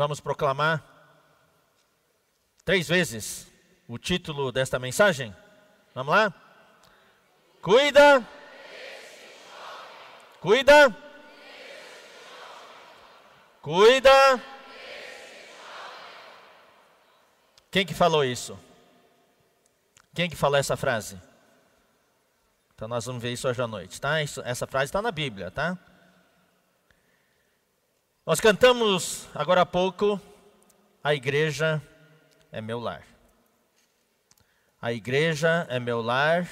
Vamos proclamar três vezes o título desta mensagem? Vamos lá? Cuida. Cuida. Cuida. Quem que falou isso? Quem que falou essa frase? Então nós vamos ver isso hoje à noite, tá? Isso, essa frase está na Bíblia, tá? Nós cantamos agora há pouco, a igreja é meu lar. A igreja é meu lar,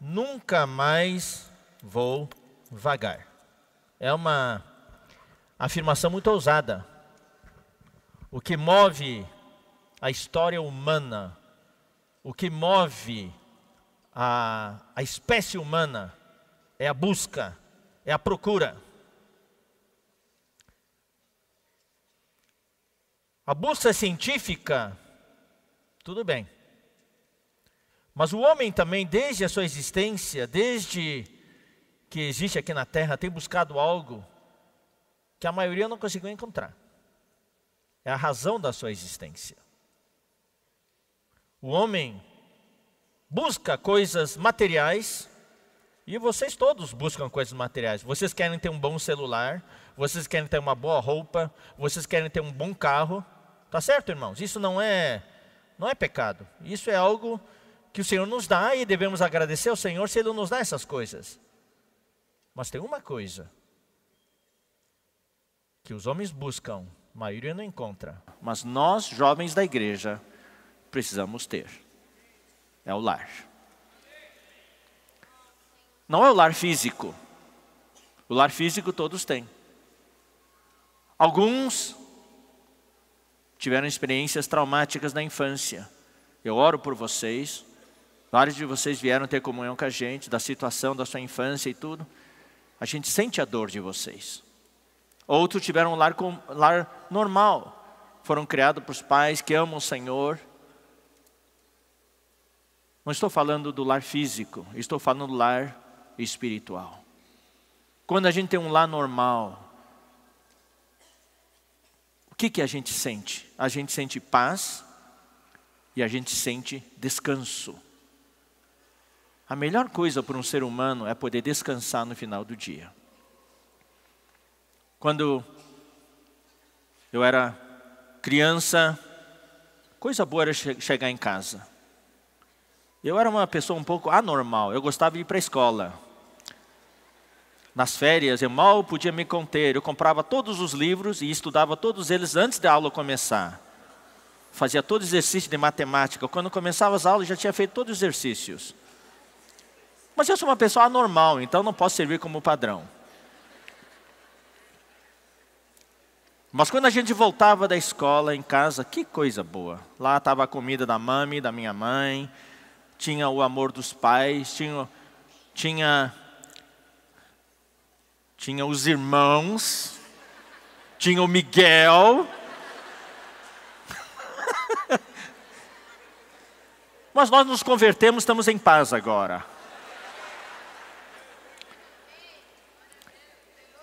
nunca mais vou vagar. É uma afirmação muito ousada. O que move a história humana, o que move a, a espécie humana é a busca, é a procura A busca é científica, tudo bem. Mas o homem também, desde a sua existência, desde que existe aqui na Terra, tem buscado algo que a maioria não conseguiu encontrar. É a razão da sua existência. O homem busca coisas materiais e vocês todos buscam coisas materiais. Vocês querem ter um bom celular, vocês querem ter uma boa roupa, vocês querem ter um bom carro. Tá certo, irmãos? Isso não é não é pecado. Isso é algo que o Senhor nos dá e devemos agradecer ao Senhor se ele nos dá essas coisas. Mas tem uma coisa que os homens buscam, a maioria não encontra, mas nós, jovens da igreja, precisamos ter. É o lar. Não é o lar físico. O lar físico todos têm. Alguns tiveram experiências traumáticas na infância. Eu oro por vocês. Vários de vocês vieram ter comunhão com a gente da situação da sua infância e tudo. A gente sente a dor de vocês. Outros tiveram um lar, com, lar normal. Foram criados por pais que amam o Senhor. Não estou falando do lar físico, estou falando do lar espiritual. Quando a gente tem um lar normal, que, que a gente sente? A gente sente paz e a gente sente descanso. A melhor coisa para um ser humano é poder descansar no final do dia. Quando eu era criança, coisa boa era che chegar em casa. Eu era uma pessoa um pouco anormal, eu gostava de ir para a escola. Nas férias, eu mal podia me conter. Eu comprava todos os livros e estudava todos eles antes da aula começar. Fazia todo exercício de matemática. Quando começava as aulas, já tinha feito todos os exercícios. Mas eu sou uma pessoa anormal, então não posso servir como padrão. Mas quando a gente voltava da escola em casa, que coisa boa. Lá estava a comida da mami, da minha mãe, tinha o amor dos pais, tinha, tinha tinha os irmãos, tinha o Miguel. Mas nós nos convertemos, estamos em paz agora.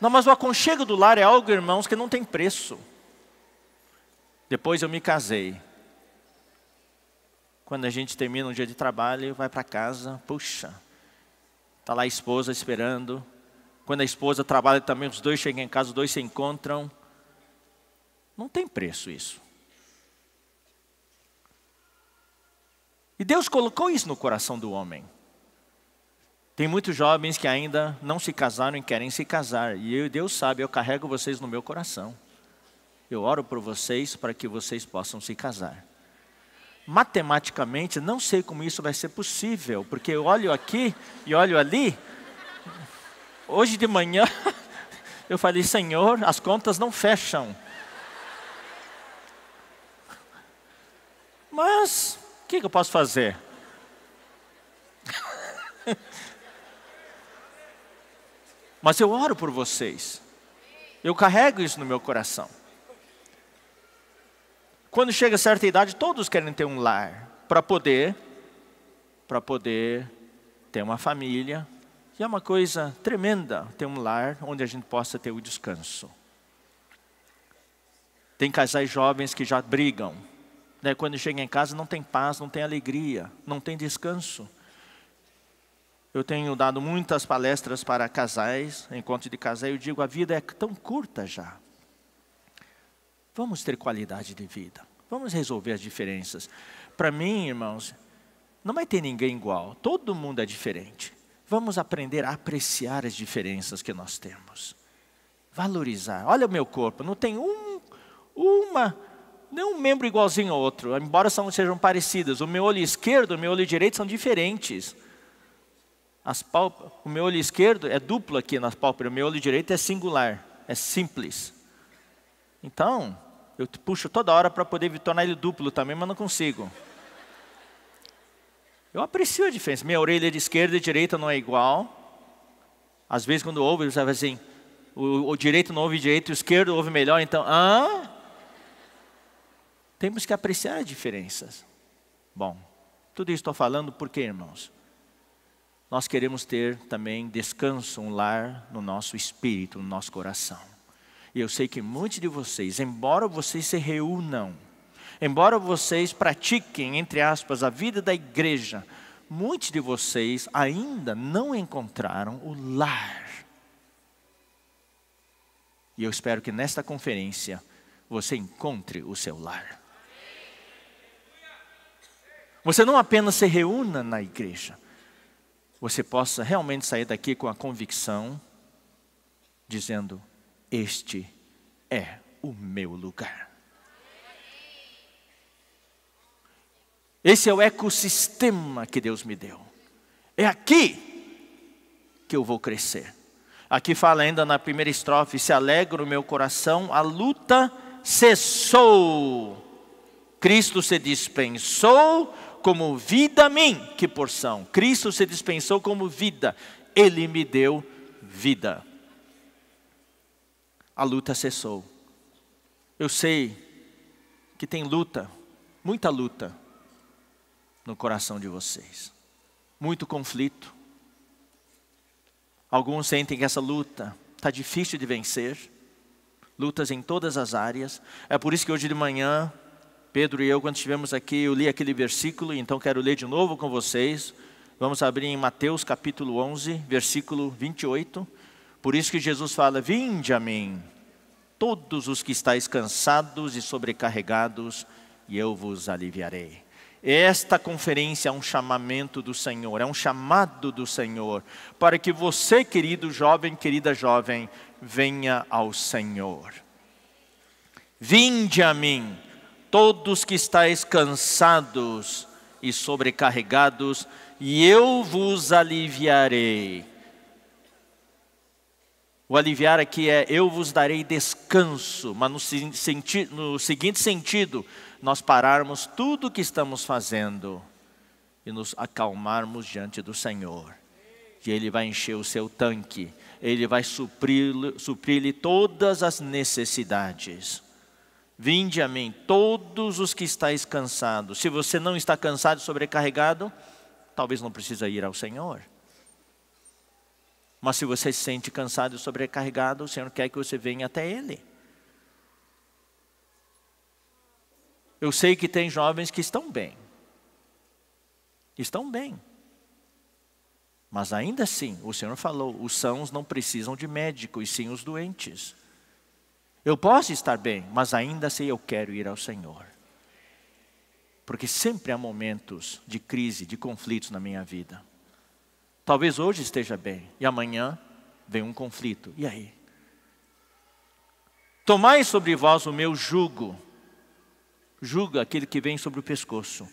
Não, mas o aconchego do lar é algo, irmãos, que não tem preço. Depois eu me casei. Quando a gente termina um dia de trabalho, vai para casa, puxa, está lá a esposa esperando, quando a esposa trabalha também, os dois chegam em casa, os dois se encontram. Não tem preço isso. E Deus colocou isso no coração do homem. Tem muitos jovens que ainda não se casaram e querem se casar. E eu, Deus sabe, eu carrego vocês no meu coração. Eu oro por vocês para que vocês possam se casar. Matematicamente, não sei como isso vai ser possível, porque eu olho aqui e olho ali, Hoje de manhã, eu falei, Senhor, as contas não fecham. Mas, o que, que eu posso fazer? Mas eu oro por vocês. Eu carrego isso no meu coração. Quando chega certa idade, todos querem ter um lar para poder para poder ter uma família, e é uma coisa tremenda ter um lar onde a gente possa ter o descanso. Tem casais jovens que já brigam. Né? Quando chegam em casa não tem paz, não tem alegria, não tem descanso. Eu tenho dado muitas palestras para casais, encontro de casais, eu digo, a vida é tão curta já. Vamos ter qualidade de vida. Vamos resolver as diferenças. Para mim, irmãos, não vai ter ninguém igual. Todo mundo é diferente. Vamos aprender a apreciar as diferenças que nós temos. Valorizar. Olha o meu corpo, não tem um, uma, não um membro igualzinho ao outro, embora são, sejam parecidas. O meu olho esquerdo e o meu olho direito são diferentes. o meu olho esquerdo é duplo aqui nas pálpebras, o meu olho direito é singular, é simples. Então, eu puxo toda hora para poder tornar ele duplo também, mas não consigo. Eu aprecio a diferença. Minha orelha de esquerda e direita não é igual. Às vezes, quando ouve, você vai assim: o, o direito não ouve direito, o esquerdo ouve melhor, então, hã? Temos que apreciar as diferenças. Bom, tudo isso estou falando porque, irmãos, nós queremos ter também descanso, um lar no nosso espírito, no nosso coração. E eu sei que muitos de vocês, embora vocês se reúnam, Embora vocês pratiquem, entre aspas, a vida da igreja, muitos de vocês ainda não encontraram o lar. E eu espero que nesta conferência você encontre o seu lar. Você não apenas se reúna na igreja, você possa realmente sair daqui com a convicção, dizendo: Este é o meu lugar. Esse é o ecossistema que Deus me deu. É aqui que eu vou crescer. Aqui fala ainda na primeira estrofe: se alegra o meu coração, a luta cessou. Cristo se dispensou como vida a mim. Que porção! Cristo se dispensou como vida. Ele me deu vida. A luta cessou. Eu sei que tem luta, muita luta no coração de vocês. Muito conflito. Alguns sentem que essa luta está difícil de vencer, lutas em todas as áreas. É por isso que hoje de manhã, Pedro e eu, quando estivemos aqui, eu li aquele versículo, então quero ler de novo com vocês. Vamos abrir em Mateus capítulo 11, versículo 28. Por isso que Jesus fala: Vinde a mim, todos os que estáis cansados e sobrecarregados, e eu vos aliviarei. Esta conferência é um chamamento do Senhor, é um chamado do Senhor, para que você, querido jovem, querida jovem, venha ao Senhor. Vinde a mim, todos que estáis cansados e sobrecarregados, e eu vos aliviarei. O aliviar aqui é eu vos darei descanso, mas no, no seguinte sentido, nós pararmos tudo o que estamos fazendo e nos acalmarmos diante do Senhor. Que Ele vai encher o seu tanque, Ele vai suprir-lhe suprir todas as necessidades. Vinde a mim, todos os que estáis cansados. Se você não está cansado e sobrecarregado, talvez não precisa ir ao Senhor. Mas se você se sente cansado e sobrecarregado, o Senhor quer que você venha até Ele. Eu sei que tem jovens que estão bem. Estão bem. Mas ainda assim, o Senhor falou: os sãos não precisam de médico, e sim os doentes. Eu posso estar bem, mas ainda assim eu quero ir ao Senhor. Porque sempre há momentos de crise, de conflitos na minha vida. Talvez hoje esteja bem e amanhã vem um conflito. E aí? Tomai sobre vós o meu jugo julga aquele que vem sobre o pescoço.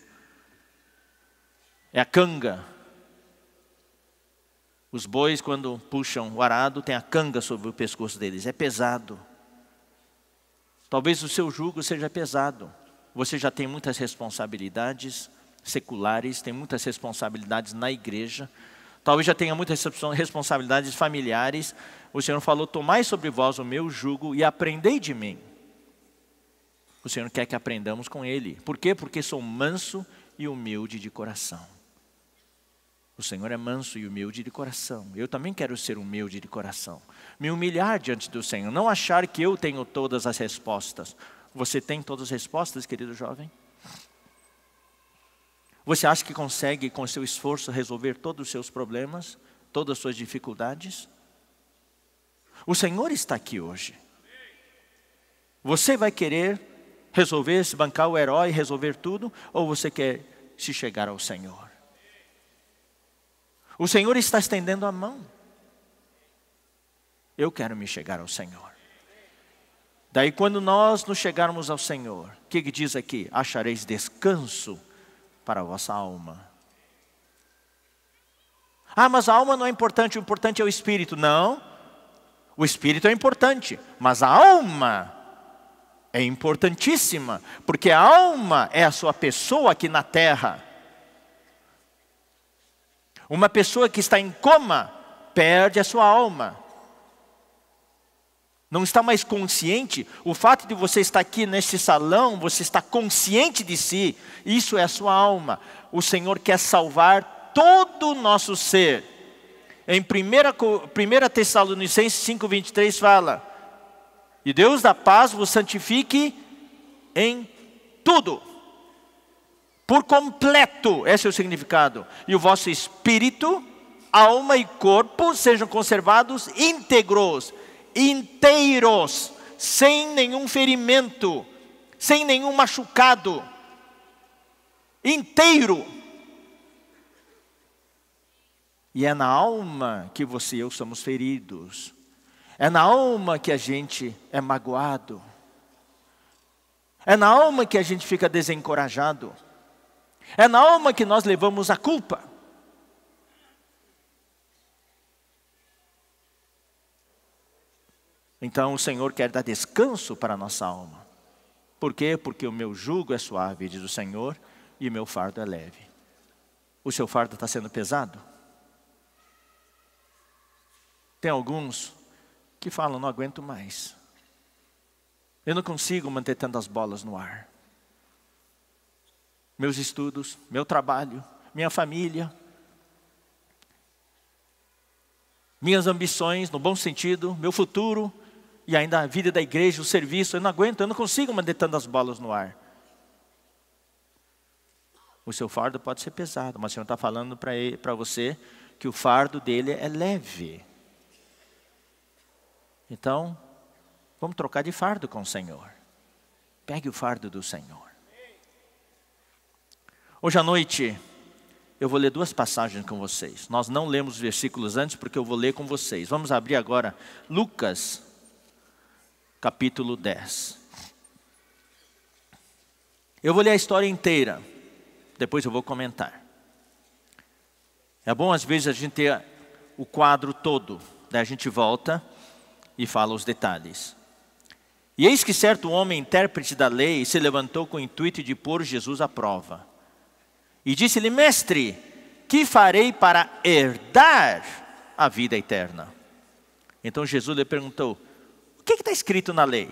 É a canga. Os bois, quando puxam o arado, tem a canga sobre o pescoço deles. É pesado. Talvez o seu jugo seja pesado. Você já tem muitas responsabilidades seculares, tem muitas responsabilidades na igreja. Talvez já tenha muitas responsabilidades familiares. O Senhor falou: Tomai sobre vós o meu jugo e aprendei de mim o Senhor quer que aprendamos com Ele. Por quê? Porque sou manso e humilde de coração. O Senhor é manso e humilde de coração. Eu também quero ser humilde de coração. Me humilhar diante do Senhor. Não achar que eu tenho todas as respostas. Você tem todas as respostas, querido jovem? Você acha que consegue, com seu esforço, resolver todos os seus problemas, todas as suas dificuldades? O Senhor está aqui hoje. Você vai querer resolver, se bancar o herói, resolver tudo, ou você quer se chegar ao Senhor? O Senhor está estendendo a mão. Eu quero me chegar ao Senhor. Daí, quando nós nos chegarmos ao Senhor, o que, que diz aqui? Achareis descanso para a vossa alma. Ah, mas a alma não é importante, o importante é o espírito. Não, o espírito é importante, mas a alma é importantíssima, porque a alma é a sua pessoa aqui na terra. Uma pessoa que está em coma perde a sua alma. Não está mais consciente. O fato de você estar aqui neste salão, você está consciente de si. Isso é a sua alma. O Senhor quer salvar todo o nosso ser. Em 1, 1 Tessalonicenses 5,23 fala: e Deus da paz vos santifique em tudo, por completo, esse é o significado. E o vosso espírito, alma e corpo sejam conservados íntegros, inteiros, sem nenhum ferimento, sem nenhum machucado, inteiro. E é na alma que você e eu somos feridos. É na alma que a gente é magoado. É na alma que a gente fica desencorajado. É na alma que nós levamos a culpa. Então o Senhor quer dar descanso para a nossa alma. Por quê? Porque o meu jugo é suave, diz o Senhor, e o meu fardo é leve. O seu fardo está sendo pesado? Tem alguns que falam: não aguento mais. Eu não consigo manter tantas bolas no ar. Meus estudos, meu trabalho, minha família, minhas ambições, no bom sentido, meu futuro e ainda a vida da igreja, o serviço. Eu não aguento, eu não consigo manter tantas bolas no ar. O seu fardo pode ser pesado, mas o Senhor está falando para você que o fardo dele é leve. Então, vamos trocar de fardo com o Senhor. Pegue o fardo do Senhor. Hoje à noite, eu vou ler duas passagens com vocês. Nós não lemos os versículos antes, porque eu vou ler com vocês. Vamos abrir agora Lucas, capítulo 10. Eu vou ler a história inteira, depois eu vou comentar. É bom, às vezes, a gente ter o quadro todo, daí a gente volta e fala os detalhes. E eis que certo homem, intérprete da lei, se levantou com o intuito de pôr Jesus à prova. E disse-lhe: Mestre, que farei para herdar a vida eterna? Então Jesus lhe perguntou: O é que está escrito na lei?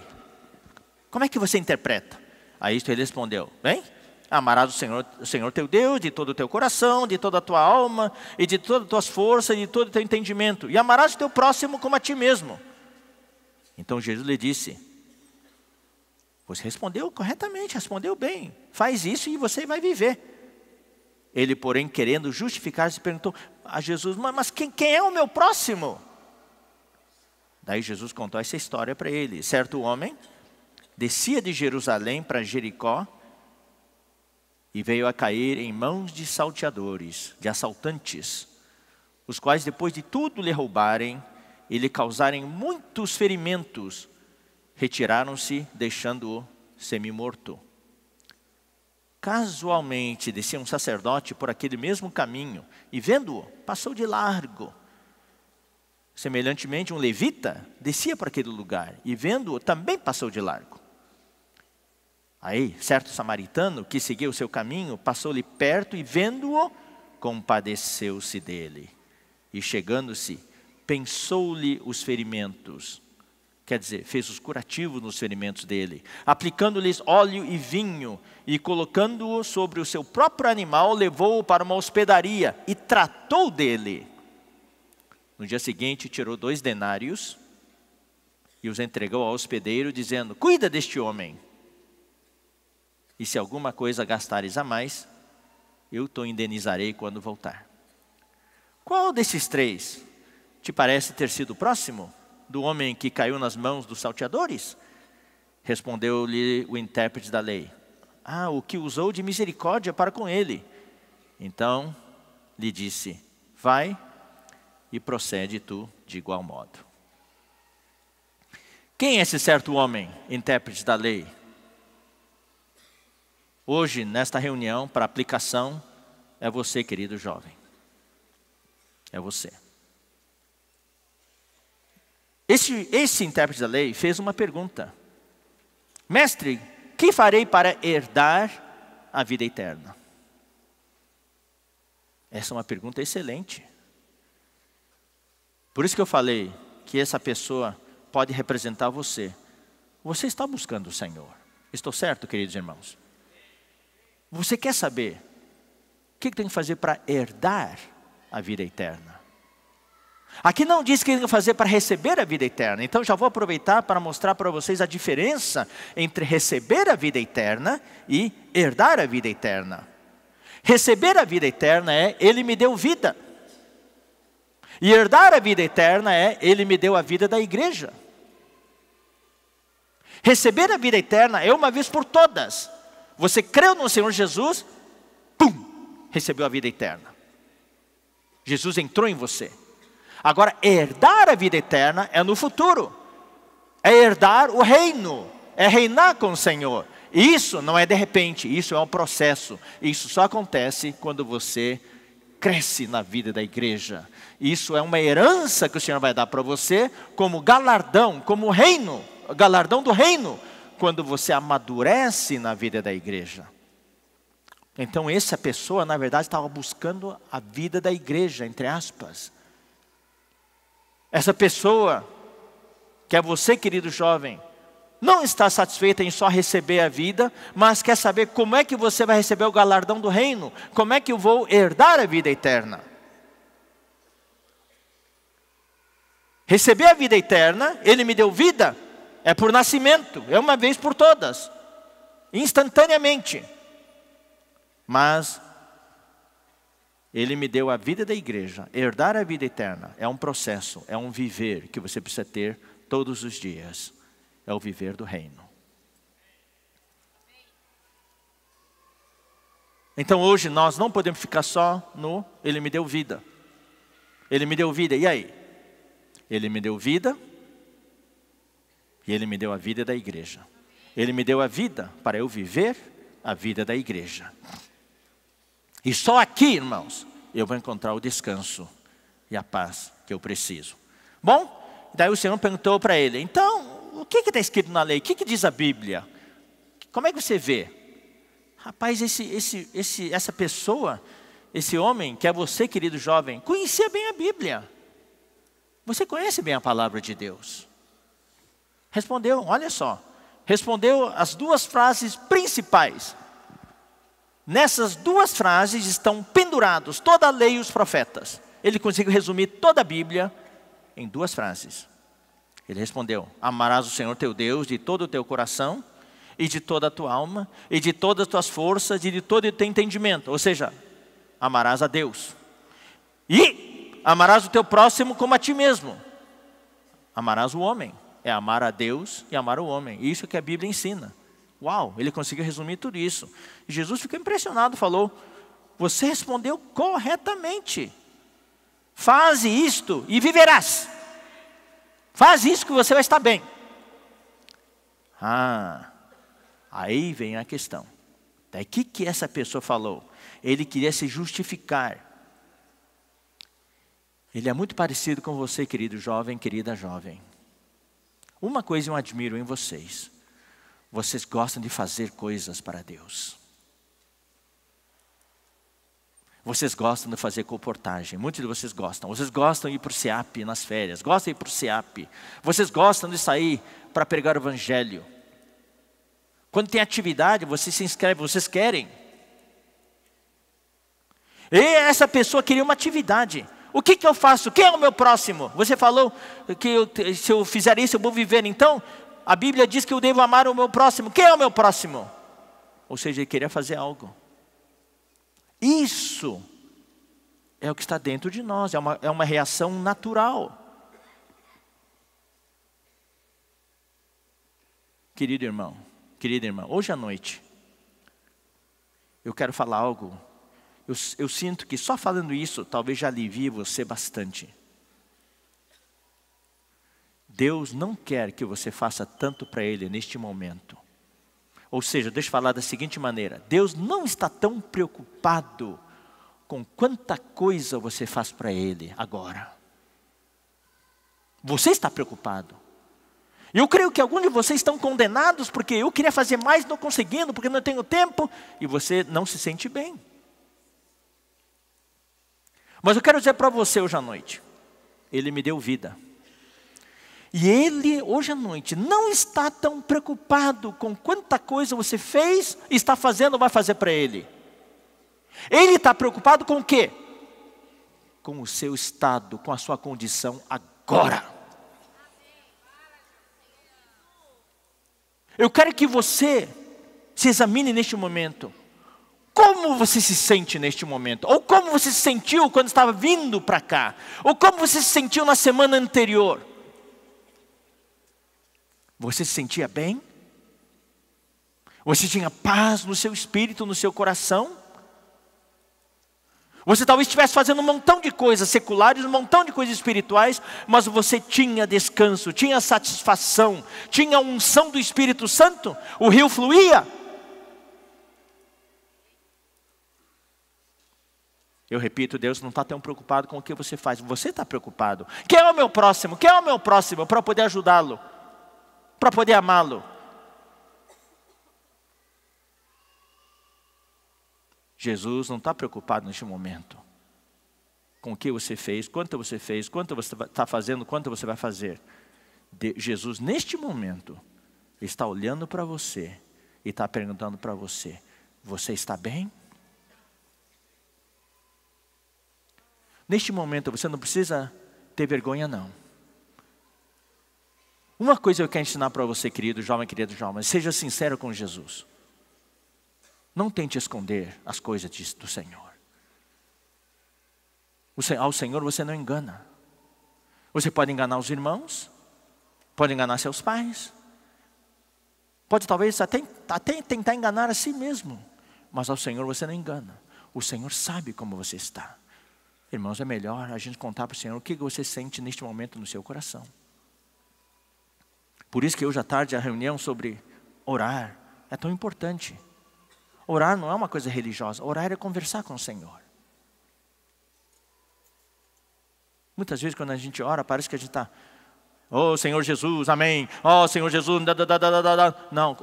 Como é que você interpreta? A isto ele respondeu: Bem, amarás o Senhor, o Senhor teu Deus de todo o teu coração, de toda a tua alma e de todas as tuas forças e de todo o teu entendimento, e amarás o teu próximo como a ti mesmo. Então Jesus lhe disse: Você respondeu corretamente, respondeu bem. Faz isso e você vai viver. Ele, porém, querendo justificar-se, perguntou a Jesus: Mas quem, quem é o meu próximo? Daí Jesus contou essa história para ele. Certo homem descia de Jerusalém para Jericó e veio a cair em mãos de salteadores, de assaltantes, os quais, depois de tudo lhe roubarem, e lhe causarem muitos ferimentos, retiraram-se, deixando-o semi-morto. Casualmente descia um sacerdote por aquele mesmo caminho e, vendo-o, passou de largo. Semelhantemente, um levita descia por aquele lugar e, vendo-o, também passou de largo. Aí, certo samaritano que seguiu o seu caminho passou-lhe perto e, vendo-o, compadeceu-se dele. E, chegando-se, pensou-lhe os ferimentos, quer dizer, fez os curativos nos ferimentos dele, aplicando-lhes óleo e vinho, e colocando-o sobre o seu próprio animal, levou-o para uma hospedaria e tratou dele. No dia seguinte, tirou dois denários e os entregou ao hospedeiro, dizendo: Cuida deste homem. E se alguma coisa gastares a mais, eu te indenizarei quando voltar. Qual desses três te parece ter sido próximo do homem que caiu nas mãos dos salteadores? Respondeu-lhe o intérprete da lei: Ah, o que usou de misericórdia para com ele. Então lhe disse: Vai e procede tu de igual modo. Quem é esse certo homem, intérprete da lei? Hoje, nesta reunião, para aplicação, é você, querido jovem. É você. Esse, esse intérprete da lei fez uma pergunta: Mestre, que farei para herdar a vida eterna? Essa é uma pergunta excelente. Por isso que eu falei que essa pessoa pode representar você. Você está buscando o Senhor. Estou certo, queridos irmãos? Você quer saber o que tem que fazer para herdar a vida eterna? Aqui não diz que tem que fazer para receber a vida eterna. Então já vou aproveitar para mostrar para vocês a diferença entre receber a vida eterna e herdar a vida eterna. Receber a vida eterna é ele me deu vida. E herdar a vida eterna é ele me deu a vida da igreja. Receber a vida eterna é uma vez por todas. Você creu no Senhor Jesus, pum, recebeu a vida eterna. Jesus entrou em você. Agora, herdar a vida eterna é no futuro. É herdar o reino, é reinar com o Senhor. Isso não é de repente, isso é um processo. Isso só acontece quando você cresce na vida da igreja. Isso é uma herança que o Senhor vai dar para você como galardão, como reino, galardão do reino, quando você amadurece na vida da igreja. Então essa pessoa, na verdade, estava buscando a vida da igreja, entre aspas. Essa pessoa, que é você, querido jovem, não está satisfeita em só receber a vida, mas quer saber como é que você vai receber o galardão do reino, como é que eu vou herdar a vida eterna. Receber a vida eterna, Ele me deu vida, é por nascimento, é uma vez por todas, instantaneamente. Mas ele me deu a vida da igreja. Herdar a vida eterna é um processo, é um viver que você precisa ter todos os dias. É o viver do reino. Então hoje nós não podemos ficar só no Ele me deu vida. Ele me deu vida, e aí? Ele me deu vida, e Ele me deu a vida da igreja. Ele me deu a vida para eu viver a vida da igreja. E só aqui, irmãos, eu vou encontrar o descanso e a paz que eu preciso. Bom, daí o Senhor perguntou para ele: então, o que está escrito na lei? O que, que, diz a Bíblia? Como é que você vê? Rapaz, esse, esse, esse, essa pessoa, esse homem, que é você, querido jovem, conhecia bem a Bíblia. Você conhece bem a palavra de Deus. Respondeu, olha só, respondeu as duas frases principais Nessas duas frases estão pendurados toda a lei e os profetas. Ele conseguiu resumir toda a Bíblia em duas frases. Ele respondeu: Amarás o Senhor teu Deus de todo o teu coração, e de toda a tua alma, e de todas as tuas forças, e de todo o teu entendimento. Ou seja, amarás a Deus. E amarás o teu próximo como a ti mesmo. Amarás o homem. É amar a Deus e amar o homem. Isso que a Bíblia ensina. Uau, ele conseguiu resumir tudo isso. Jesus ficou impressionado, falou: Você respondeu corretamente. Faze isto e viverás. Faz isso que você vai estar bem. Ah, aí vem a questão. O que, que essa pessoa falou? Ele queria se justificar. Ele é muito parecido com você, querido jovem, querida jovem. Uma coisa eu admiro em vocês: vocês gostam de fazer coisas para Deus. Vocês gostam de fazer comportagem, muitos de vocês gostam. Vocês gostam de ir para o SEAP nas férias, gostam de ir para o SEAP. Vocês gostam de sair para pregar o Evangelho. Quando tem atividade, vocês se inscrevem, vocês querem. E essa pessoa queria uma atividade. O que, que eu faço? Quem é o meu próximo? Você falou que eu, se eu fizer isso eu vou viver. Então, a Bíblia diz que eu devo amar o meu próximo. Quem é o meu próximo? Ou seja, ele queria fazer algo. Isso é o que está dentro de nós, é uma, é uma reação natural. Querido irmão, querida irmã, hoje à noite, eu quero falar algo. Eu, eu sinto que só falando isso talvez já alivie você bastante. Deus não quer que você faça tanto para Ele neste momento. Ou seja, deixa eu falar da seguinte maneira: Deus não está tão preocupado com quanta coisa você faz para Ele agora. Você está preocupado. Eu creio que alguns de vocês estão condenados porque eu queria fazer mais, não conseguindo, porque não tenho tempo, e você não se sente bem. Mas eu quero dizer para você hoje à noite: Ele me deu vida. E ele, hoje à noite, não está tão preocupado com quanta coisa você fez, está fazendo ou vai fazer para ele. Ele está preocupado com o quê? Com o seu estado, com a sua condição agora. Eu quero que você se examine neste momento. Como você se sente neste momento? Ou como você se sentiu quando estava vindo para cá? Ou como você se sentiu na semana anterior? Você se sentia bem? Você tinha paz no seu espírito, no seu coração? Você talvez estivesse fazendo um montão de coisas seculares, um montão de coisas espirituais, mas você tinha descanso, tinha satisfação, tinha unção do Espírito Santo, o rio fluía. Eu repito, Deus não está tão preocupado com o que você faz, você está preocupado. Quem é o meu próximo? Quem é o meu próximo? Para poder ajudá-lo para poder amá-lo. Jesus não está preocupado neste momento com o que você fez, quanto você fez, quanto você está fazendo, quanto você vai fazer. De Jesus, neste momento, está olhando para você e está perguntando para você: Você está bem? Neste momento, você não precisa ter vergonha, não. Uma coisa eu quero ensinar para você, querido jovem, querido jovem, seja sincero com Jesus. Não tente esconder as coisas do Senhor. Ao Senhor você não engana. Você pode enganar os irmãos, pode enganar seus pais, pode talvez até, até tentar enganar a si mesmo, mas ao Senhor você não engana. O Senhor sabe como você está. Irmãos, é melhor a gente contar para o Senhor o que você sente neste momento no seu coração. Por isso que hoje à tarde a reunião sobre orar é tão importante. Orar não é uma coisa religiosa, orar é conversar com o Senhor. Muitas vezes quando a gente ora, parece que a gente está, oh Senhor Jesus, amém, oh Senhor Jesus, da, da, da, da, da, não,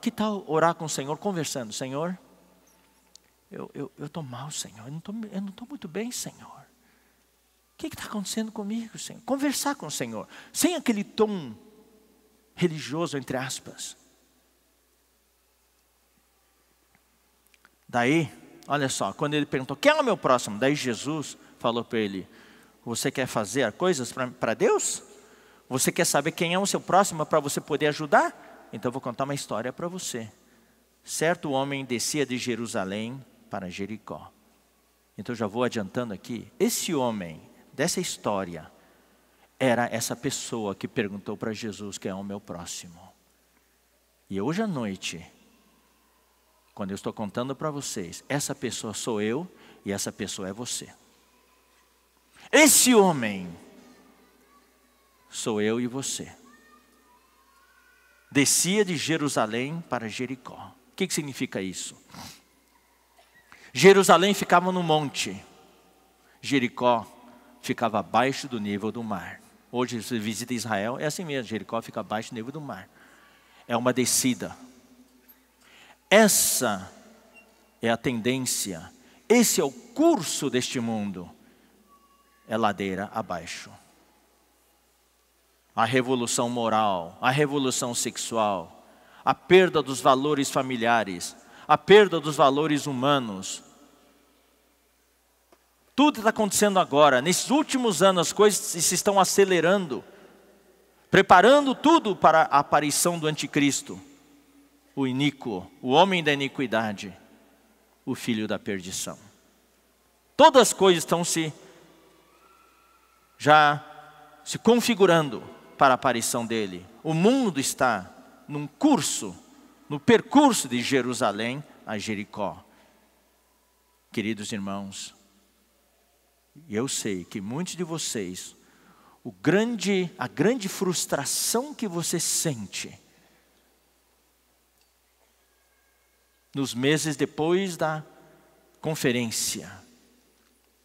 que tal orar com o Senhor, conversando, Senhor, eu estou eu, eu mal, Senhor, eu não estou muito bem, Senhor. O que está acontecendo comigo, Senhor? Conversar com o Senhor, sem aquele tom religioso, entre aspas. Daí, olha só, quando ele perguntou: quem é o meu próximo? Daí Jesus falou para ele: Você quer fazer coisas para Deus? Você quer saber quem é o seu próximo para você poder ajudar? Então eu vou contar uma história para você. Certo homem descia de Jerusalém para Jericó. Então já vou adiantando aqui. Esse homem dessa história era essa pessoa que perguntou para Jesus quem é o meu próximo. E hoje à noite, quando eu estou contando para vocês, essa pessoa sou eu e essa pessoa é você. Esse homem sou eu e você. Descia de Jerusalém para Jericó. O que, que significa isso? Jerusalém ficava no monte, Jericó ficava abaixo do nível do mar. Hoje você visita Israel, é assim mesmo, Jericó fica abaixo do nível do mar. É uma descida. Essa é a tendência, esse é o curso deste mundo. É ladeira abaixo. A revolução moral, a revolução sexual, a perda dos valores familiares, a perda dos valores humanos, tudo está acontecendo agora. Nesses últimos anos, as coisas se estão acelerando, preparando tudo para a aparição do Anticristo, o iníquo, o homem da iniquidade, o filho da perdição. Todas as coisas estão se já se configurando para a aparição dele. O mundo está num curso, no percurso de Jerusalém a Jericó. Queridos irmãos, e eu sei que muitos de vocês, o grande, a grande frustração que você sente nos meses depois da conferência,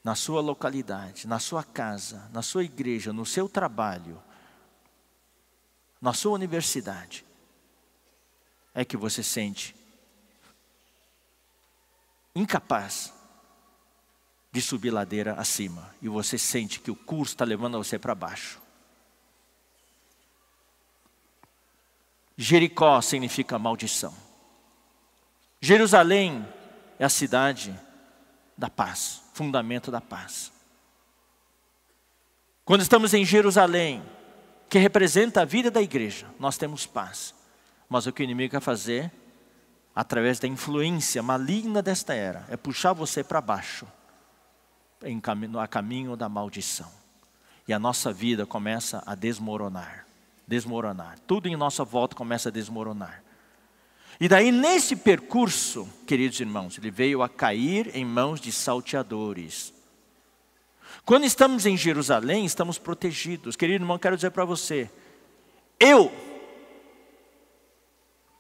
na sua localidade, na sua casa, na sua igreja, no seu trabalho, na sua universidade, é que você sente incapaz de subir ladeira acima e você sente que o curso está levando você para baixo. Jericó significa maldição. Jerusalém é a cidade da paz, fundamento da paz. Quando estamos em Jerusalém, que representa a vida da igreja, nós temos paz. Mas o que o inimigo quer fazer, através da influência maligna desta era, é puxar você para baixo a caminho da maldição. E a nossa vida começa a desmoronar desmoronar. Tudo em nossa volta começa a desmoronar. E daí, nesse percurso, queridos irmãos, ele veio a cair em mãos de salteadores. Quando estamos em Jerusalém, estamos protegidos. Querido irmão, quero dizer para você, eu,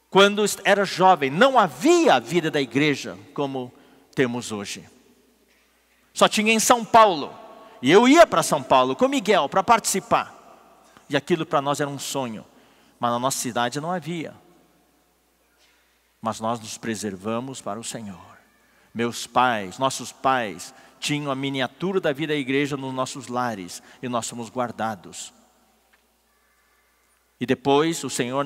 quando era jovem, não havia a vida da igreja como temos hoje. Só tinha em São Paulo. E eu ia para São Paulo com Miguel para participar. E aquilo para nós era um sonho, mas na nossa cidade não havia. Mas nós nos preservamos para o Senhor. Meus pais, nossos pais, tinham a miniatura da vida da igreja nos nossos lares e nós somos guardados. E depois o Senhor,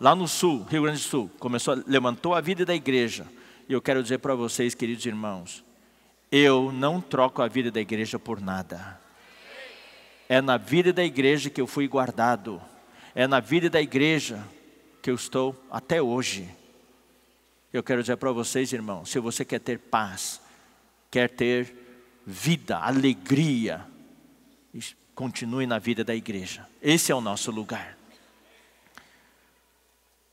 lá no sul, Rio Grande do Sul, começou, levantou a vida da igreja. E eu quero dizer para vocês, queridos irmãos, eu não troco a vida da igreja por nada. É na vida da igreja que eu fui guardado. É na vida da igreja que eu estou até hoje. Eu quero dizer para vocês, irmãos, se você quer ter paz, quer ter vida, alegria, continue na vida da igreja. Esse é o nosso lugar.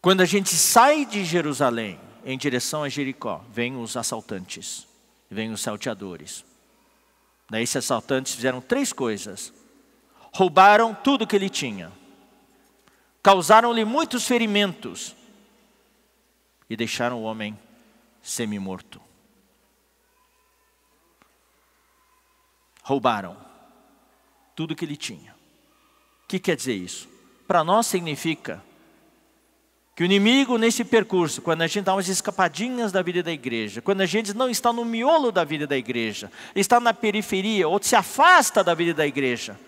Quando a gente sai de Jerusalém em direção a Jericó, vêm os assaltantes vêm os salteadores. Daí esses assaltantes fizeram três coisas. Roubaram tudo que ele tinha. Causaram-lhe muitos ferimentos. E deixaram o homem semi-morto. Roubaram tudo que ele tinha. O que quer dizer isso? Para nós significa que o inimigo, nesse percurso, quando a gente dá umas escapadinhas da vida da igreja, quando a gente não está no miolo da vida da igreja, está na periferia, ou se afasta da vida da igreja.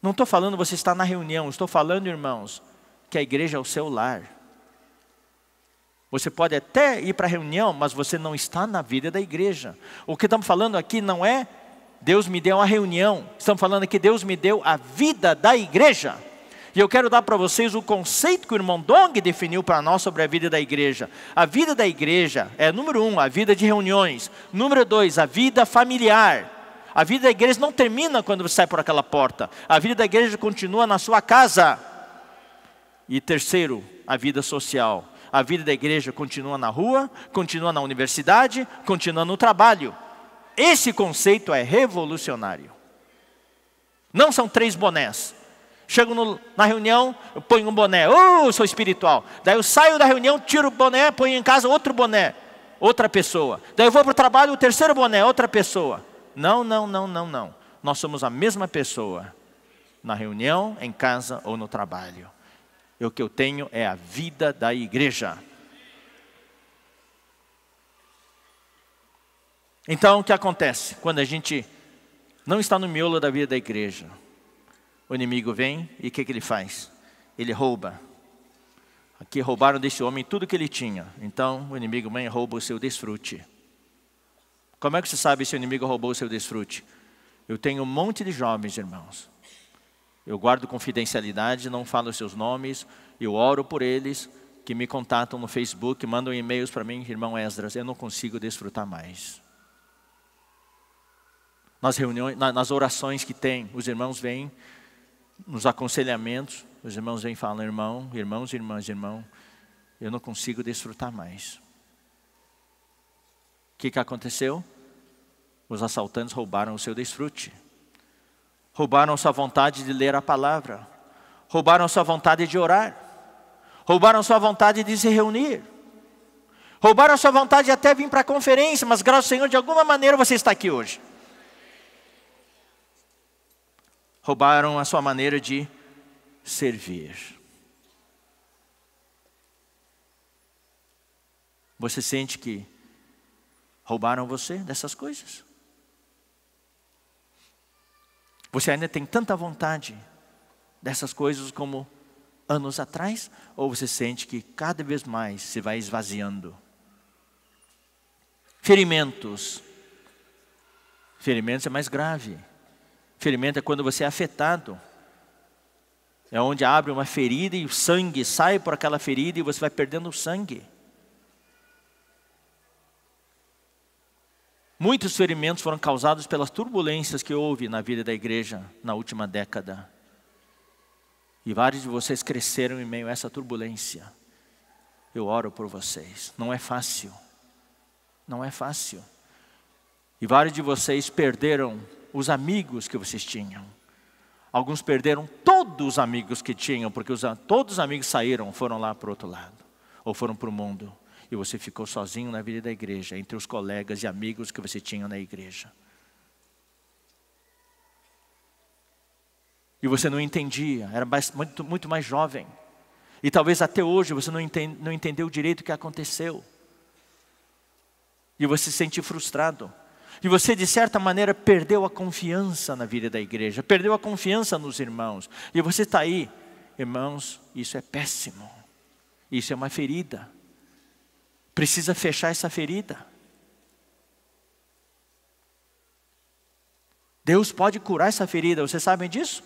Não estou falando você está na reunião, estou falando, irmãos, que a igreja é o seu lar. Você pode até ir para a reunião, mas você não está na vida da igreja. O que estamos falando aqui não é Deus me deu uma reunião, estamos falando aqui Deus me deu a vida da igreja. E eu quero dar para vocês o conceito que o irmão Dong definiu para nós sobre a vida da igreja. A vida da igreja é, número um, a vida de reuniões. Número dois, a vida familiar. A vida da igreja não termina quando você sai por aquela porta. A vida da igreja continua na sua casa. E terceiro, a vida social. A vida da igreja continua na rua, continua na universidade, continua no trabalho. Esse conceito é revolucionário. Não são três bonés, Chego no, na reunião, eu ponho um boné. Uh, eu sou espiritual. Daí eu saio da reunião, tiro o boné, ponho em casa outro boné. Outra pessoa. Daí eu vou para o trabalho, o terceiro boné, outra pessoa. Não, não, não, não, não. Nós somos a mesma pessoa. Na reunião, em casa ou no trabalho. E o que eu tenho é a vida da igreja. Então, o que acontece quando a gente não está no miolo da vida da igreja? o inimigo vem e o que, que ele faz? Ele rouba. Aqui roubaram desse homem tudo que ele tinha. Então o inimigo vem e rouba o seu desfrute. Como é que você sabe se o inimigo roubou o seu desfrute? Eu tenho um monte de jovens, irmãos. Eu guardo confidencialidade, não falo seus nomes, eu oro por eles que me contatam no Facebook, mandam e-mails para mim, irmão Esdras, eu não consigo desfrutar mais. Nas reuniões, nas orações que tem, os irmãos vêm nos aconselhamentos, os irmãos vêm falando, irmão, irmãos, irmãs, irmão, eu não consigo desfrutar mais. O que, que aconteceu? Os assaltantes roubaram o seu desfrute. Roubaram sua vontade de ler a palavra. Roubaram sua vontade de orar. Roubaram sua vontade de se reunir. Roubaram sua vontade de até vir para a conferência, mas graças ao Senhor, de alguma maneira você está aqui hoje. roubaram a sua maneira de servir. Você sente que roubaram você dessas coisas? Você ainda tem tanta vontade dessas coisas como anos atrás? Ou você sente que cada vez mais se vai esvaziando? Ferimentos. Ferimentos é mais grave Ferimento é quando você é afetado. É onde abre uma ferida e o sangue sai por aquela ferida e você vai perdendo o sangue. Muitos ferimentos foram causados pelas turbulências que houve na vida da igreja na última década. E vários de vocês cresceram em meio a essa turbulência. Eu oro por vocês. Não é fácil. Não é fácil. E vários de vocês perderam os amigos que vocês tinham. Alguns perderam todos os amigos que tinham, porque os, todos os amigos saíram, foram lá para o outro lado, ou foram para o mundo. E você ficou sozinho na vida da igreja, entre os colegas e amigos que você tinha na igreja. E você não entendia, era mais, muito, muito mais jovem. E talvez até hoje você não, entende, não entendeu direito o que aconteceu. E você se sente frustrado e você, de certa maneira, perdeu a confiança na vida da igreja, perdeu a confiança nos irmãos, e você está aí, irmãos, isso é péssimo, isso é uma ferida, precisa fechar essa ferida. Deus pode curar essa ferida, vocês sabem disso?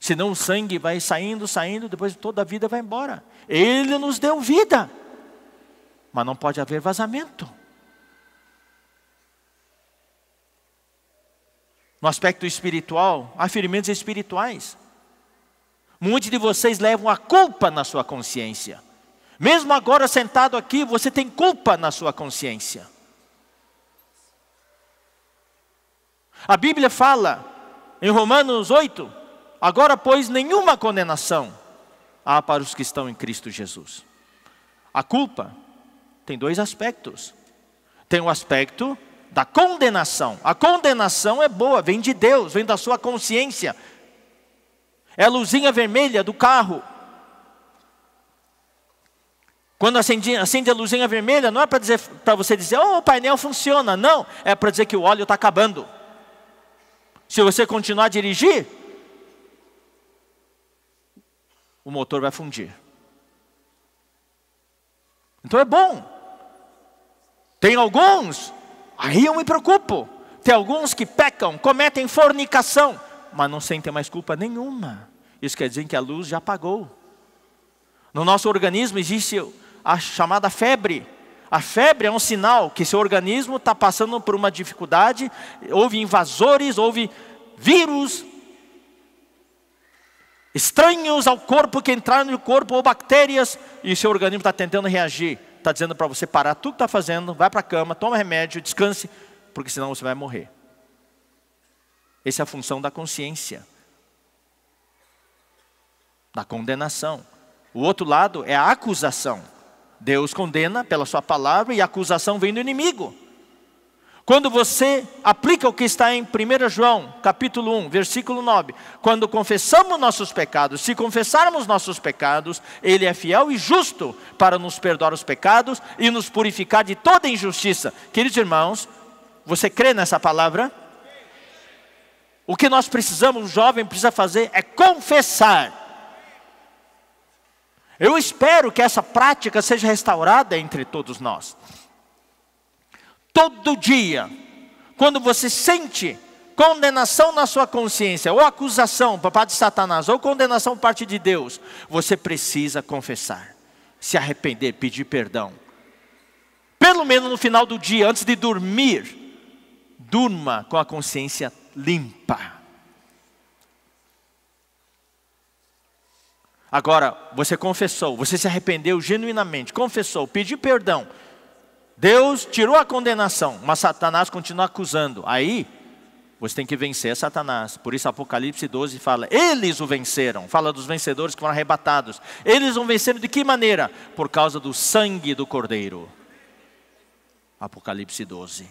Senão o sangue vai saindo, saindo, depois toda a vida vai embora. Ele nos deu vida mas não pode haver vazamento. No aspecto espiritual, há ferimentos espirituais. Muitos de vocês levam a culpa na sua consciência. Mesmo agora sentado aqui, você tem culpa na sua consciência. A Bíblia fala em Romanos 8: agora, pois, nenhuma condenação há para os que estão em Cristo Jesus. A culpa tem dois aspectos. Tem o aspecto da condenação. A condenação é boa, vem de Deus, vem da sua consciência. É a luzinha vermelha do carro. Quando acende, acende a luzinha vermelha, não é para dizer para você dizer, oh, o painel funciona. Não, é para dizer que o óleo está acabando. Se você continuar a dirigir, o motor vai fundir. Então é bom, tem alguns, aí eu me preocupo. Tem alguns que pecam, cometem fornicação, mas não sentem mais culpa nenhuma. Isso quer dizer que a luz já apagou. No nosso organismo existe a chamada febre. A febre é um sinal que seu organismo está passando por uma dificuldade, houve invasores, houve vírus estranhos ao corpo que entraram no corpo, ou bactérias, e seu organismo está tentando reagir está dizendo para você parar tudo que está fazendo, vai para a cama, toma remédio, descanse, porque senão você vai morrer. Essa é a função da consciência, da condenação. O outro lado é a acusação. Deus condena pela sua palavra e a acusação vem do inimigo. Quando você aplica o que está em 1 João, capítulo 1, versículo 9, quando confessamos nossos pecados, se confessarmos nossos pecados, ele é fiel e justo para nos perdoar os pecados e nos purificar de toda injustiça. Queridos irmãos, você crê nessa palavra? O que nós precisamos, o jovem precisa fazer é confessar. Eu espero que essa prática seja restaurada entre todos nós. Todo dia, quando você sente condenação na sua consciência, ou acusação por parte de Satanás, ou condenação por parte de Deus, você precisa confessar, se arrepender, pedir perdão. Pelo menos no final do dia, antes de dormir, durma com a consciência limpa. Agora, você confessou, você se arrependeu genuinamente, confessou, pediu perdão. Deus tirou a condenação, mas Satanás continua acusando. Aí, você tem que vencer Satanás. Por isso, Apocalipse 12 fala: eles o venceram. Fala dos vencedores que foram arrebatados. Eles o venceram de que maneira? Por causa do sangue do Cordeiro. Apocalipse 12.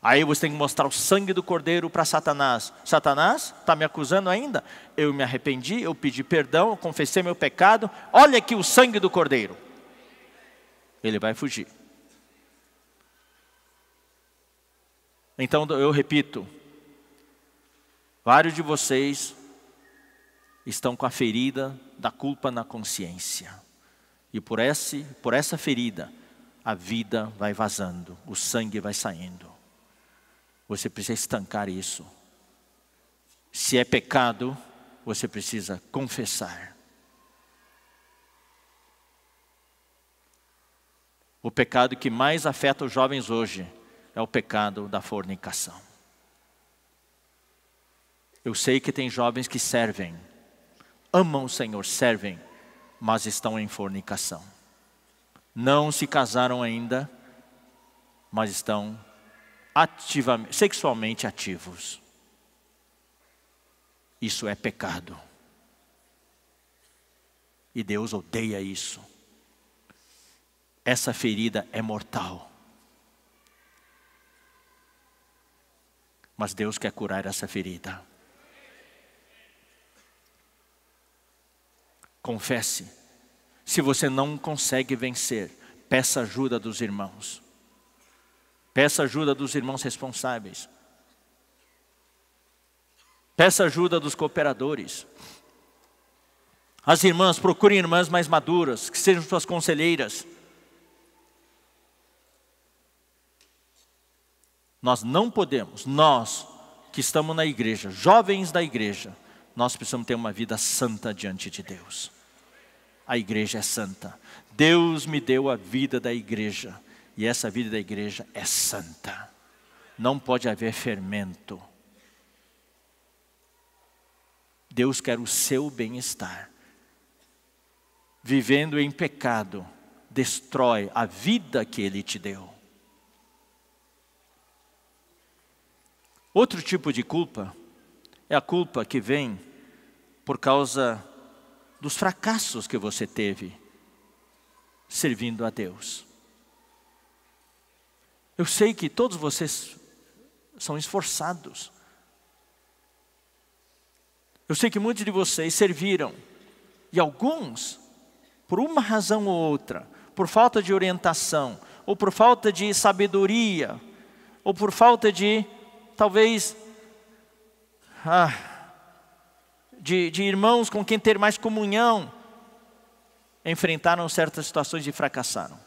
Aí você tem que mostrar o sangue do cordeiro para Satanás. Satanás está me acusando ainda? Eu me arrependi, eu pedi perdão, eu confessei meu pecado. Olha aqui o sangue do cordeiro ele vai fugir. Então eu repito, vários de vocês estão com a ferida da culpa na consciência. E por, esse, por essa ferida, a vida vai vazando, o sangue vai saindo. Você precisa estancar isso. Se é pecado, você precisa confessar. O pecado que mais afeta os jovens hoje é o pecado da fornicação. Eu sei que tem jovens que servem, amam o Senhor, servem, mas estão em fornicação. Não se casaram ainda, mas estão ativamente, sexualmente ativos. Isso é pecado. E Deus odeia isso essa ferida é mortal. Mas Deus quer curar essa ferida. Confesse. Se você não consegue vencer, peça ajuda dos irmãos. Peça ajuda dos irmãos responsáveis. Peça ajuda dos cooperadores. As irmãs, procurem irmãs mais maduras, que sejam suas conselheiras. Nós não podemos, nós que estamos na igreja, jovens da igreja, nós precisamos ter uma vida santa diante de Deus. A igreja é santa. Deus me deu a vida da igreja, e essa vida da igreja é santa. Não pode haver fermento. Deus quer o seu bem-estar. Vivendo em pecado, destrói a vida que Ele te deu. Outro tipo de culpa é a culpa que vem por causa dos fracassos que você teve servindo a Deus. Eu sei que todos vocês são esforçados. Eu sei que muitos de vocês serviram, e alguns, por uma razão ou outra, por falta de orientação, ou por falta de sabedoria, ou por falta de talvez ah, de, de irmãos com quem ter mais comunhão, enfrentaram certas situações e fracassaram.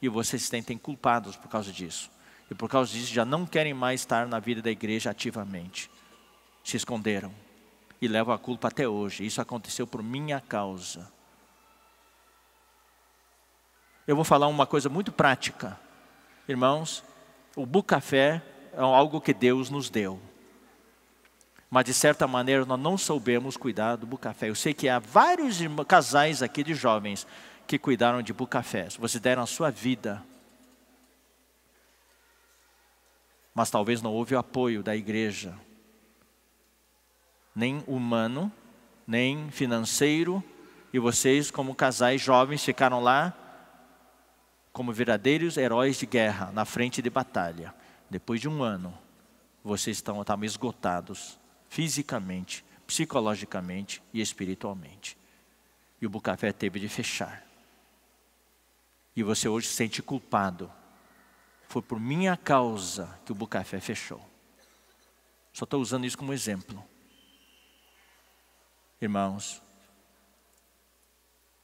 E vocês se sentem culpados por causa disso. E por causa disso já não querem mais estar na vida da igreja ativamente. Se esconderam e levam a culpa até hoje. Isso aconteceu por minha causa. Eu vou falar uma coisa muito prática. Irmãos, o Bucafé é algo que Deus nos deu. Mas de certa maneira nós não soubemos cuidar do bucafé. Eu sei que há vários casais aqui de jovens que cuidaram de bucafés. Vocês deram a sua vida. Mas talvez não houve o apoio da igreja. Nem humano, nem financeiro. E vocês, como casais jovens, ficaram lá como verdadeiros heróis de guerra, na frente de batalha depois de um ano, vocês estão, tá estão esgotados fisicamente, psicologicamente e espiritualmente. E o Bucafé teve de fechar. E você hoje se sente culpado. Foi por minha causa que o Bucafé fechou. Só estou usando isso como exemplo. Irmãos,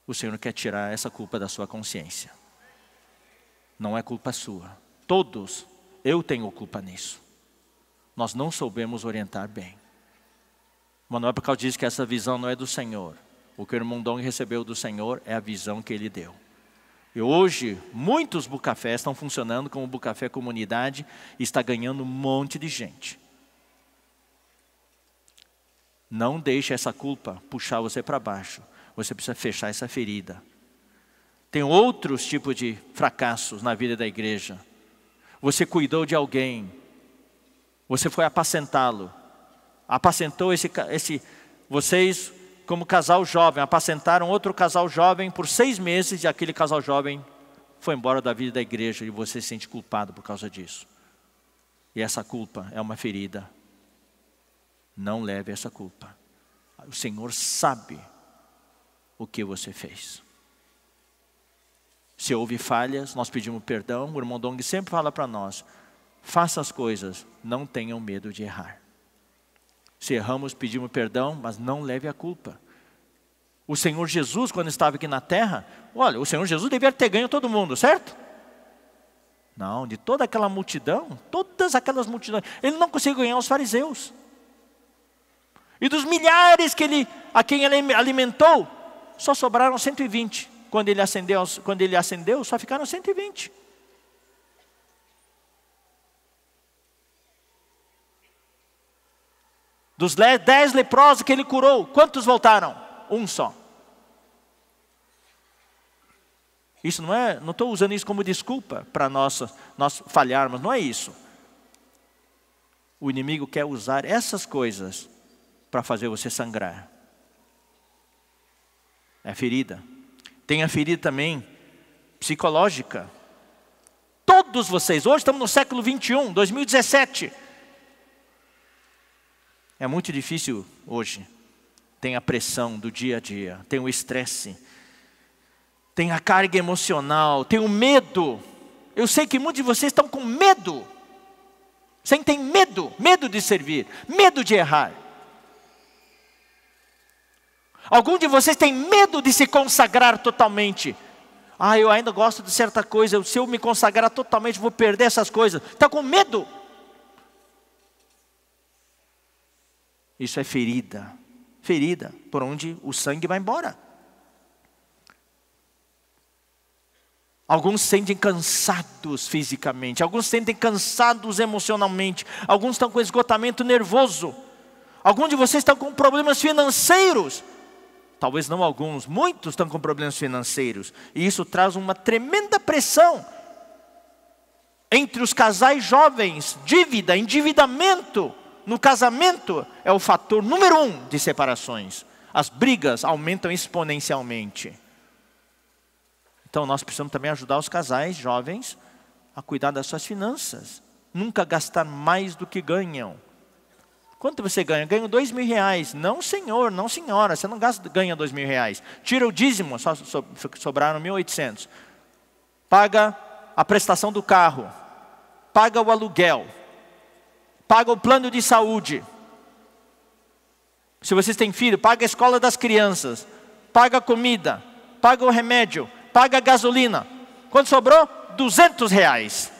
o Senhor quer tirar essa culpa da sua consciência. Não é culpa sua. Todos eu tenho culpa nisso. Nós não soubemos orientar bem. Manuel Pacal diz que essa visão não é do Senhor. O que o irmão recebeu do Senhor é a visão que ele deu. E hoje, muitos bucafés estão funcionando como bucafé comunidade e está ganhando um monte de gente. Não deixe essa culpa puxar você para baixo. Você precisa fechar essa ferida. Tem outros tipos de fracassos na vida da igreja. Você cuidou de alguém. Você foi apacentá-lo. Apacentou esse, esse. Vocês, como casal jovem, apacentaram outro casal jovem por seis meses e aquele casal jovem foi embora da vida da igreja e você se sente culpado por causa disso. E essa culpa é uma ferida. Não leve essa culpa. O Senhor sabe o que você fez. Se houve falhas, nós pedimos perdão. O irmão Dong sempre fala para nós: faça as coisas, não tenham medo de errar. Se erramos, pedimos perdão, mas não leve a culpa. O Senhor Jesus, quando estava aqui na terra, olha, o Senhor Jesus deveria ter ganho todo mundo, certo? Não, de toda aquela multidão, todas aquelas multidões, ele não conseguiu ganhar os fariseus. E dos milhares que ele, a quem ele alimentou, só sobraram 120 quando ele acendeu, quando ele acendeu só ficaram 120. Dos dez leprosos que ele curou, quantos voltaram? Um só. Isso não é, não estou usando isso como desculpa para nós, nós falharmos, não é isso. O inimigo quer usar essas coisas para fazer você sangrar. É ferida. Tem a ferida também psicológica. Todos vocês, hoje estamos no século 21, 2017. É muito difícil hoje. Tem a pressão do dia a dia, tem o estresse, tem a carga emocional, tem o medo. Eu sei que muitos de vocês estão com medo. tem medo, medo de servir, medo de errar. Algum de vocês tem medo de se consagrar totalmente. Ah, eu ainda gosto de certa coisa, se eu me consagrar totalmente, vou perder essas coisas. Está com medo? Isso é ferida. Ferida, por onde o sangue vai embora. Alguns sentem cansados fisicamente, alguns sentem cansados emocionalmente, alguns estão com esgotamento nervoso, alguns de vocês estão com problemas financeiros talvez não alguns, muitos estão com problemas financeiros. E isso traz uma tremenda pressão entre os casais jovens. Dívida, endividamento no casamento é o fator número um de separações. As brigas aumentam exponencialmente. Então nós precisamos também ajudar os casais jovens a cuidar das suas finanças. Nunca gastar mais do que ganham. Quanto você ganha? Ganho dois mil reais. Não, senhor, não, senhora. Você não gasta, ganha dois mil reais. Tira o dízimo, só sobraram mil oitocentos. Paga a prestação do carro. Paga o aluguel. Paga o plano de saúde. Se vocês têm filho, paga a escola das crianças. Paga a comida. Paga o remédio. Paga a gasolina. Quanto sobrou? Duzentos reais.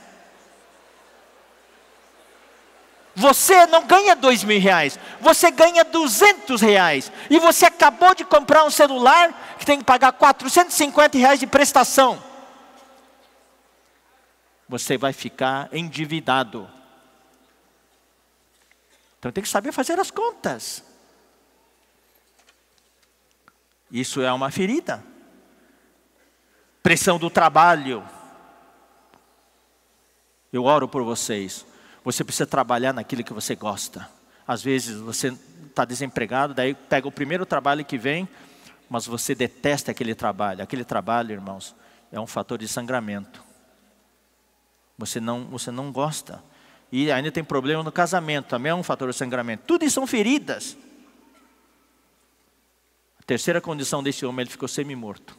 Você não ganha dois mil reais, você ganha duzentos reais. E você acabou de comprar um celular que tem que pagar 450 reais de prestação. Você vai ficar endividado. Então tem que saber fazer as contas. Isso é uma ferida. Pressão do trabalho. Eu oro por vocês. Você precisa trabalhar naquilo que você gosta. Às vezes você está desempregado, daí pega o primeiro trabalho que vem, mas você detesta aquele trabalho. Aquele trabalho, irmãos, é um fator de sangramento. Você não, você não gosta. E ainda tem problema no casamento, também é um fator de sangramento. Tudo isso são feridas. A terceira condição desse homem, ele ficou semi-morto.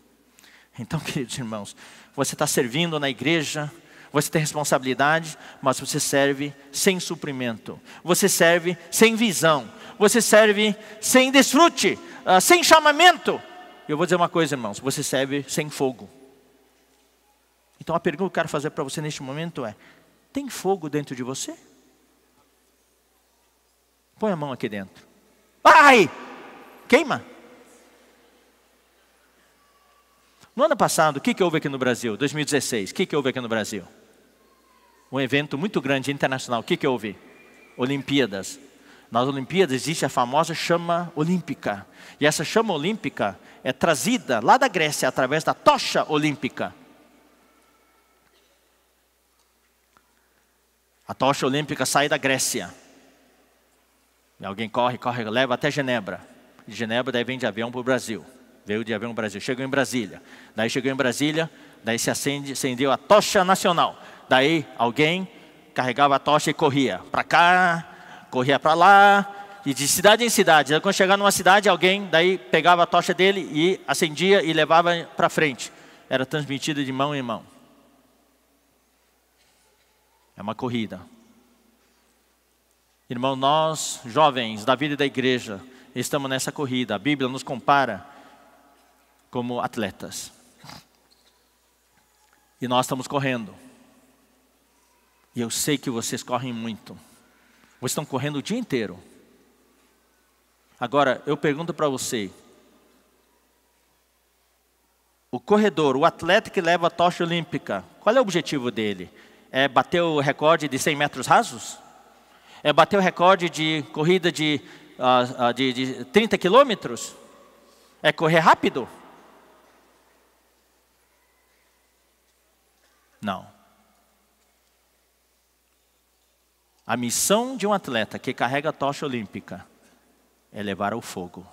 Então, queridos irmãos, você está servindo na igreja, você tem responsabilidade, mas você serve sem suprimento. Você serve sem visão. Você serve sem desfrute, ah, sem chamamento. Eu vou dizer uma coisa, irmãos: você serve sem fogo. Então a pergunta que eu quero fazer para você neste momento é: tem fogo dentro de você? Põe a mão aqui dentro. Ai! Queima! No ano passado, o que, que houve aqui no Brasil? 2016, o que, que houve aqui no Brasil? um evento muito grande internacional. O que, que houve? Olimpíadas. Nas Olimpíadas existe a famosa chama olímpica. E essa chama olímpica é trazida lá da Grécia através da tocha olímpica. A tocha olímpica sai da Grécia. E alguém corre, corre, leva até Genebra. De Genebra, daí vem de avião para o Brasil. Veio de avião para o Brasil. Chegou em Brasília. Daí chegou em Brasília, daí se acende, acendeu a tocha nacional. Daí alguém carregava a tocha e corria para cá, corria para lá, e de cidade em cidade. quando chegava numa cidade, alguém daí pegava a tocha dele e acendia e levava para frente. Era transmitido de mão em mão. É uma corrida. Irmão, nós, jovens da vida da igreja, estamos nessa corrida. A Bíblia nos compara como atletas. E nós estamos correndo. E eu sei que vocês correm muito. Vocês estão correndo o dia inteiro. Agora, eu pergunto para você: o corredor, o atleta que leva a tocha olímpica, qual é o objetivo dele? É bater o recorde de 100 metros rasos? É bater o recorde de corrida de, uh, de, de 30 quilômetros? É correr rápido? Não. A missão de um atleta que carrega a tocha olímpica é levar ao fogo.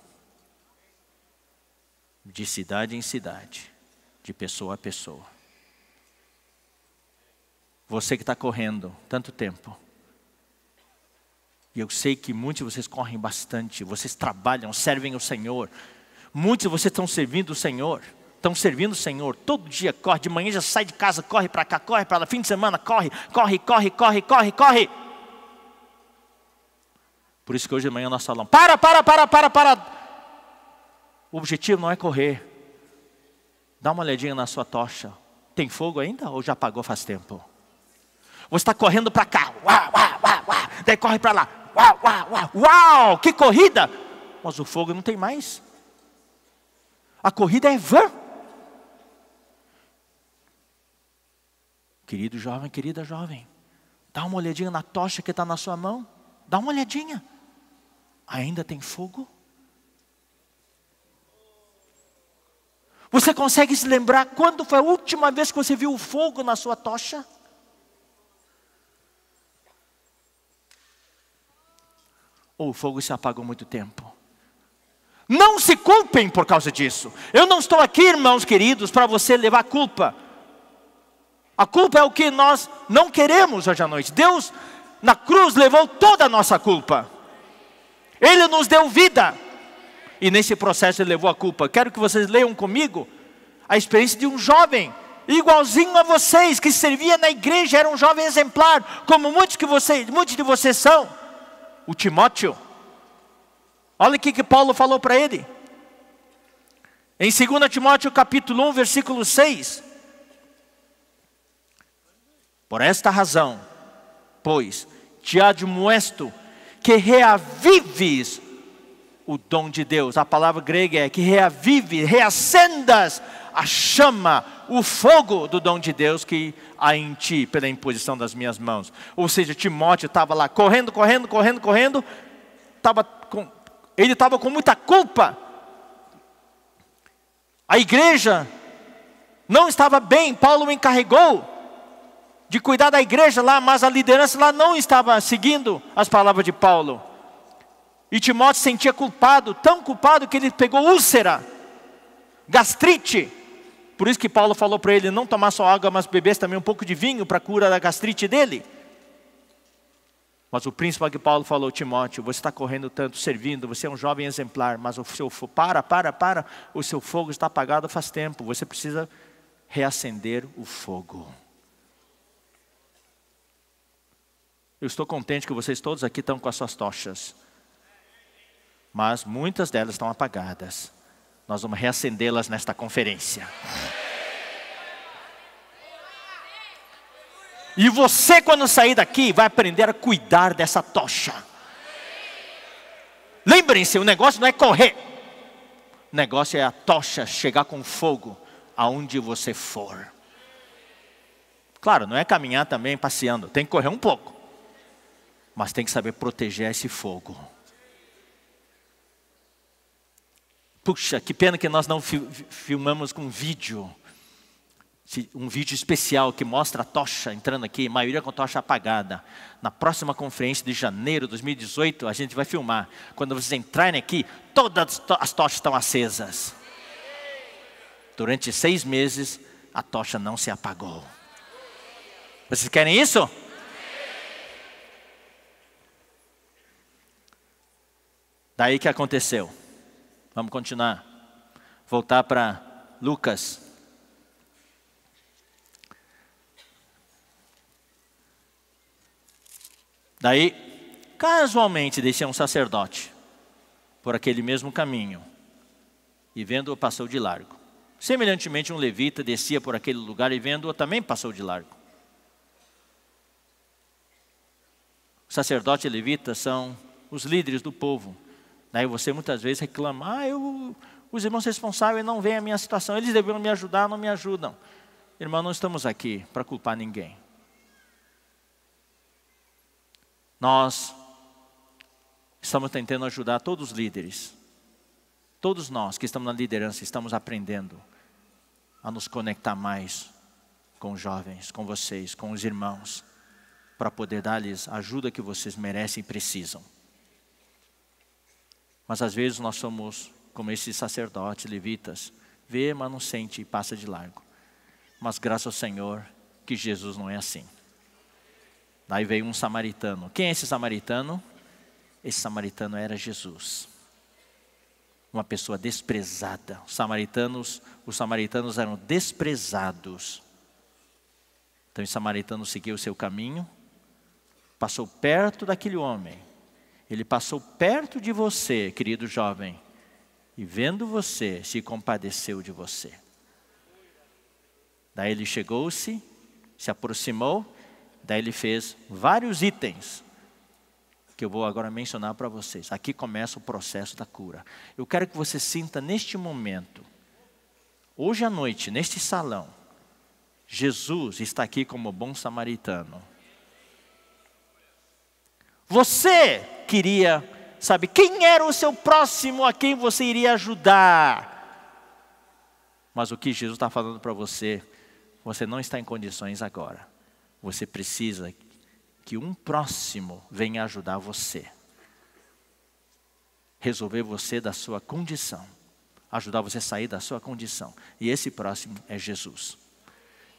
De cidade em cidade, de pessoa a pessoa. Você que está correndo tanto tempo, e eu sei que muitos de vocês correm bastante, vocês trabalham, servem o Senhor. Muitos de vocês estão servindo o Senhor, estão servindo o Senhor. Todo dia corre, de manhã já sai de casa, corre para cá, corre para lá, fim de semana corre, corre, corre, corre, corre, corre. corre. Por isso que hoje de manhã nós falamos: para, para, para, para, para. O objetivo não é correr. Dá uma olhadinha na sua tocha. Tem fogo ainda ou já apagou faz tempo? Você está correndo para cá, uau, uau, uau, uau. daí corre para lá, uau, uau, uau, uau, que corrida! Mas o fogo não tem mais. A corrida é vã. Querido jovem, querida jovem, dá uma olhadinha na tocha que está na sua mão. Dá uma olhadinha. Ainda tem fogo? Você consegue se lembrar quando foi a última vez que você viu o fogo na sua tocha? Ou o fogo se apagou muito tempo? Não se culpem por causa disso. Eu não estou aqui, irmãos queridos, para você levar culpa. A culpa é o que nós não queremos hoje à noite. Deus, na cruz, levou toda a nossa culpa. Ele nos deu vida. E nesse processo ele levou a culpa. Quero que vocês leiam comigo a experiência de um jovem, igualzinho a vocês, que servia na igreja, era um jovem exemplar, como muitos, que vocês, muitos de vocês são. O Timóteo. Olha o que, que Paulo falou para ele. Em 2 Timóteo capítulo 1, versículo 6. Por esta razão, pois, te admoesto que reavives o dom de Deus. A palavra grega é que reavive, reacendas a chama, o fogo do dom de Deus que há em ti pela imposição das minhas mãos. Ou seja, Timóteo estava lá correndo, correndo, correndo, correndo. Tava com, ele estava com muita culpa. A igreja não estava bem, Paulo encarregou de cuidar da igreja lá, mas a liderança lá não estava seguindo as palavras de Paulo. E Timóteo sentia culpado, tão culpado que ele pegou úlcera, gastrite. Por isso que Paulo falou para ele não tomar só água, mas beber também um pouco de vinho para cura da gastrite dele. Mas o príncipe que Paulo falou, Timóteo, você está correndo tanto, servindo, você é um jovem exemplar, mas o seu fogo, para, para, para, o seu fogo está apagado faz tempo, você precisa reacender o fogo. Eu estou contente que vocês todos aqui estão com as suas tochas. Mas muitas delas estão apagadas. Nós vamos reacendê-las nesta conferência. E você, quando sair daqui, vai aprender a cuidar dessa tocha. Lembrem-se: o negócio não é correr, o negócio é a tocha chegar com fogo aonde você for. Claro, não é caminhar também passeando, tem que correr um pouco mas tem que saber proteger esse fogo. Puxa, que pena que nós não fi filmamos com vídeo, um vídeo especial que mostra a tocha entrando aqui, a maioria com a tocha apagada. Na próxima conferência de janeiro de 2018, a gente vai filmar. Quando vocês entrarem aqui, todas as tochas estão acesas. Durante seis meses, a tocha não se apagou. Vocês querem isso? Daí que aconteceu. Vamos continuar. Voltar para Lucas. Daí, casualmente, descia um sacerdote por aquele mesmo caminho e vendo-o passou de largo. Semelhantemente, um levita descia por aquele lugar e vendo-o também passou de largo. O sacerdote e levita são os líderes do povo Daí né? você muitas vezes reclama, ah, eu, os irmãos responsáveis não veem a minha situação, eles deveriam me ajudar, não me ajudam. Irmão, não estamos aqui para culpar ninguém. Nós estamos tentando ajudar todos os líderes. Todos nós que estamos na liderança estamos aprendendo a nos conectar mais com os jovens, com vocês, com os irmãos, para poder dar-lhes a ajuda que vocês merecem e precisam. Mas às vezes nós somos como esses sacerdotes levitas, vê, mas não sente e passa de largo. Mas graças ao Senhor que Jesus não é assim. Daí veio um samaritano. Quem é esse samaritano? Esse samaritano era Jesus. Uma pessoa desprezada. Os samaritanos, os samaritanos eram desprezados. Então o samaritano seguiu o seu caminho, passou perto daquele homem ele passou perto de você, querido jovem, e vendo você, se compadeceu de você. Daí ele chegou-se, se aproximou, daí ele fez vários itens que eu vou agora mencionar para vocês. Aqui começa o processo da cura. Eu quero que você sinta neste momento, hoje à noite, neste salão, Jesus está aqui como bom samaritano. Você queria, sabe, quem era o seu próximo a quem você iria ajudar? Mas o que Jesus está falando para você, você não está em condições agora. Você precisa que um próximo venha ajudar você. Resolver você da sua condição. Ajudar você a sair da sua condição. E esse próximo é Jesus.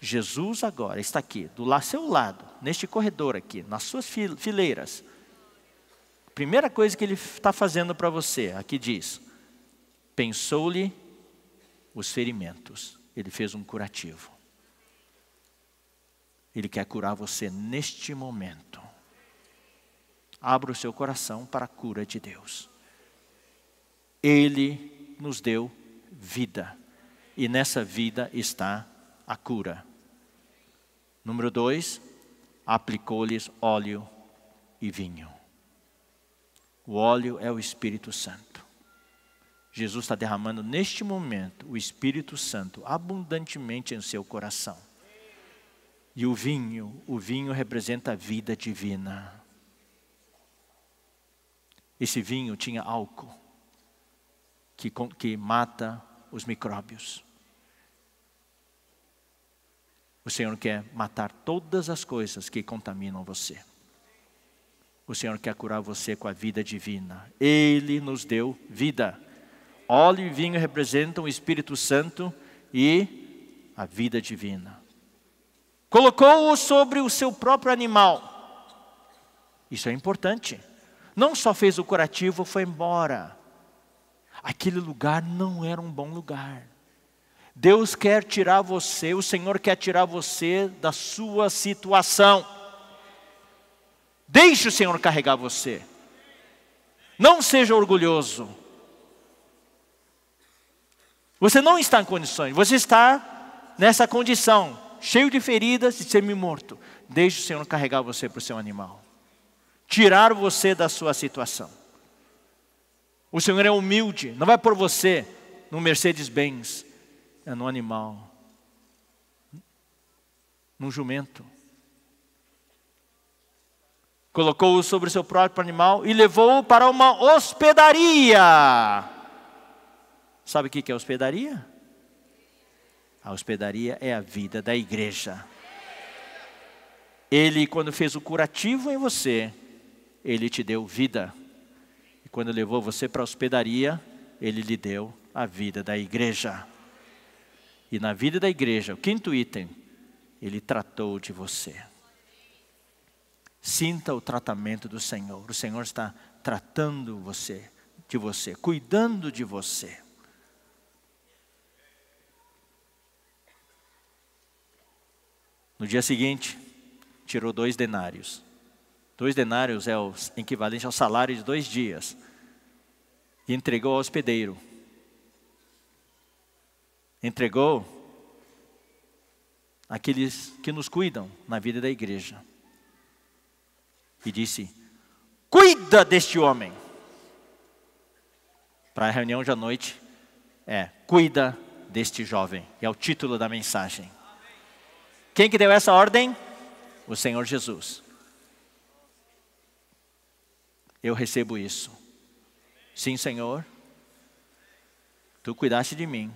Jesus agora está aqui, do seu lado, neste corredor aqui, nas suas fileiras primeira coisa que ele está fazendo para você, aqui diz: pensou-lhe os ferimentos, ele fez um curativo. Ele quer curar você neste momento. Abra o seu coração para a cura de Deus. Ele nos deu vida, e nessa vida está a cura. Número dois, aplicou-lhes óleo e vinho. O óleo é o Espírito Santo. Jesus está derramando neste momento o Espírito Santo abundantemente em seu coração. E o vinho, o vinho representa a vida divina. Esse vinho tinha álcool, que, que mata os micróbios. O Senhor quer matar todas as coisas que contaminam você. O Senhor quer curar você com a vida divina. Ele nos deu vida. Óleo e vinho representam o Espírito Santo e a vida divina. Colocou-o sobre o seu próprio animal. Isso é importante. Não só fez o curativo, foi embora. Aquele lugar não era um bom lugar. Deus quer tirar você, o Senhor quer tirar você da sua situação. Deixe o Senhor carregar você. Não seja orgulhoso. Você não está em condições, você está nessa condição, cheio de feridas e semi-morto. Deixe o Senhor carregar você para o seu animal. Tirar você da sua situação. O Senhor é humilde, não vai por você no Mercedes-Benz, é no animal, no jumento colocou-o sobre o seu próprio animal e levou-o para uma hospedaria. Sabe o que é hospedaria? A hospedaria é a vida da igreja. Ele, quando fez o curativo em você, ele te deu vida. E quando levou você para a hospedaria, ele lhe deu a vida da igreja. E na vida da igreja, o quinto item, ele tratou de você. Sinta o tratamento do Senhor. O Senhor está tratando você, de você, cuidando de você. No dia seguinte, tirou dois denários. Dois denários é o equivalente ao salário de dois dias. E entregou ao hospedeiro. Entregou àqueles que nos cuidam na vida da igreja e disse: Cuida deste homem. Para a reunião de noite, é: Cuida deste jovem. É o título da mensagem. Quem que deu essa ordem? O Senhor Jesus. Eu recebo isso. Sim, Senhor. Tu cuidaste de mim.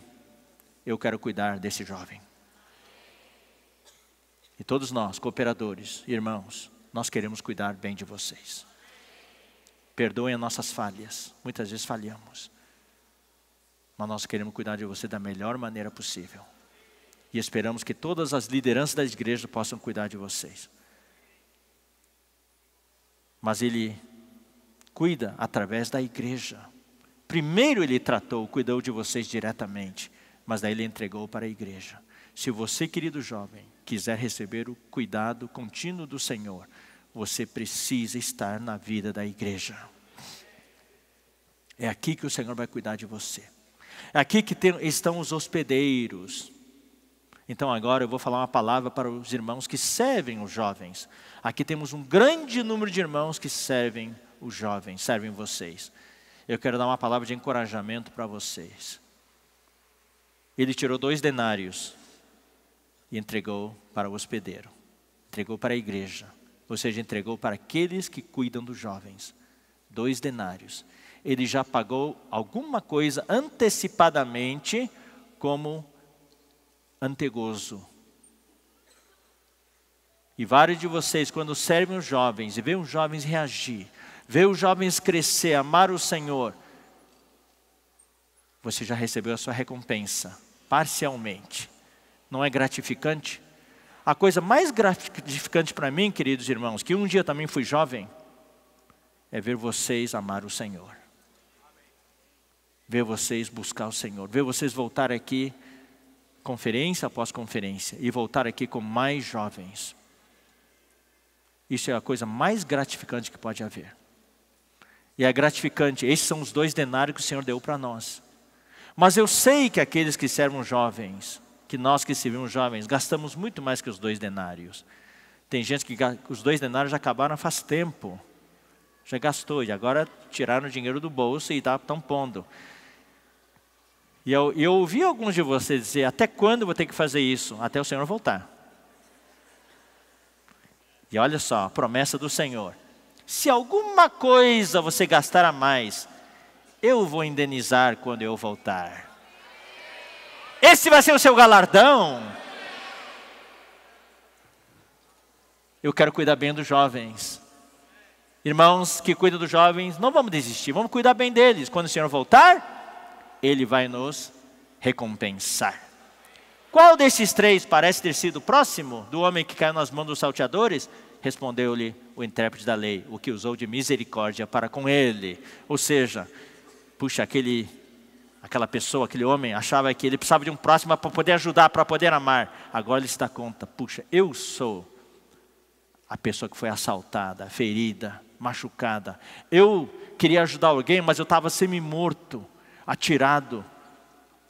Eu quero cuidar desse jovem. E todos nós, cooperadores, irmãos, nós queremos cuidar bem de vocês. Perdoem as nossas falhas, muitas vezes falhamos, mas nós queremos cuidar de você da melhor maneira possível. E esperamos que todas as lideranças da igreja possam cuidar de vocês. Mas Ele cuida através da igreja. Primeiro Ele tratou, cuidou de vocês diretamente, mas daí Ele entregou para a igreja. Se você, querido jovem, quiser receber o cuidado contínuo do Senhor, você precisa estar na vida da igreja. É aqui que o Senhor vai cuidar de você. É aqui que tem, estão os hospedeiros. Então agora eu vou falar uma palavra para os irmãos que servem os jovens. Aqui temos um grande número de irmãos que servem os jovens, servem vocês. Eu quero dar uma palavra de encorajamento para vocês. Ele tirou dois denários e entregou para o hospedeiro, entregou para a igreja. Você já entregou para aqueles que cuidam dos jovens, dois denários. Ele já pagou alguma coisa antecipadamente como antegozo. E vários de vocês, quando servem os jovens e vê os jovens reagir, vê os jovens crescer, amar o Senhor, você já recebeu a sua recompensa, parcialmente. Não é gratificante? A coisa mais gratificante para mim, queridos irmãos, que um dia também fui jovem, é ver vocês amar o Senhor. Ver vocês buscar o Senhor. Ver vocês voltar aqui, conferência após conferência, e voltar aqui com mais jovens. Isso é a coisa mais gratificante que pode haver. E é gratificante, esses são os dois denários que o Senhor deu para nós. Mas eu sei que aqueles que servem jovens, que nós que servimos jovens gastamos muito mais que os dois denários. Tem gente que os dois denários já acabaram faz tempo. Já gastou e agora tiraram o dinheiro do bolso e estão tá, pondo. E eu, eu ouvi alguns de vocês dizer, até quando vou ter que fazer isso? Até o Senhor voltar. E olha só, a promessa do Senhor. Se alguma coisa você gastar a mais, eu vou indenizar quando eu voltar. Esse vai ser o seu galardão. Eu quero cuidar bem dos jovens. Irmãos que cuidam dos jovens, não vamos desistir, vamos cuidar bem deles. Quando o Senhor voltar, Ele vai nos recompensar. Qual desses três parece ter sido próximo do homem que caiu nas mãos dos salteadores? Respondeu-lhe o intérprete da lei, o que usou de misericórdia para com ele. Ou seja, puxa, aquele Aquela pessoa, aquele homem, achava que ele precisava de um próximo para poder ajudar, para poder amar. Agora ele se dá conta: puxa, eu sou a pessoa que foi assaltada, ferida, machucada. Eu queria ajudar alguém, mas eu estava semi-morto, atirado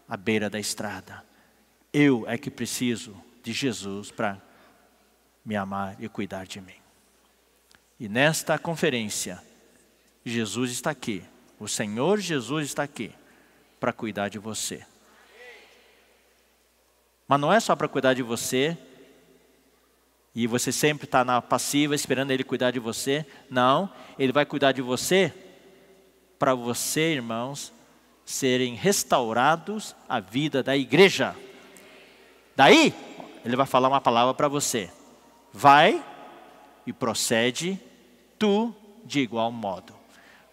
à beira da estrada. Eu é que preciso de Jesus para me amar e cuidar de mim. E nesta conferência, Jesus está aqui, o Senhor Jesus está aqui para cuidar de você. Mas não é só para cuidar de você, e você sempre está na passiva esperando Ele cuidar de você. Não, Ele vai cuidar de você para você, irmãos, serem restaurados a vida da igreja. Daí, Ele vai falar uma palavra para você. Vai e procede tu de igual modo.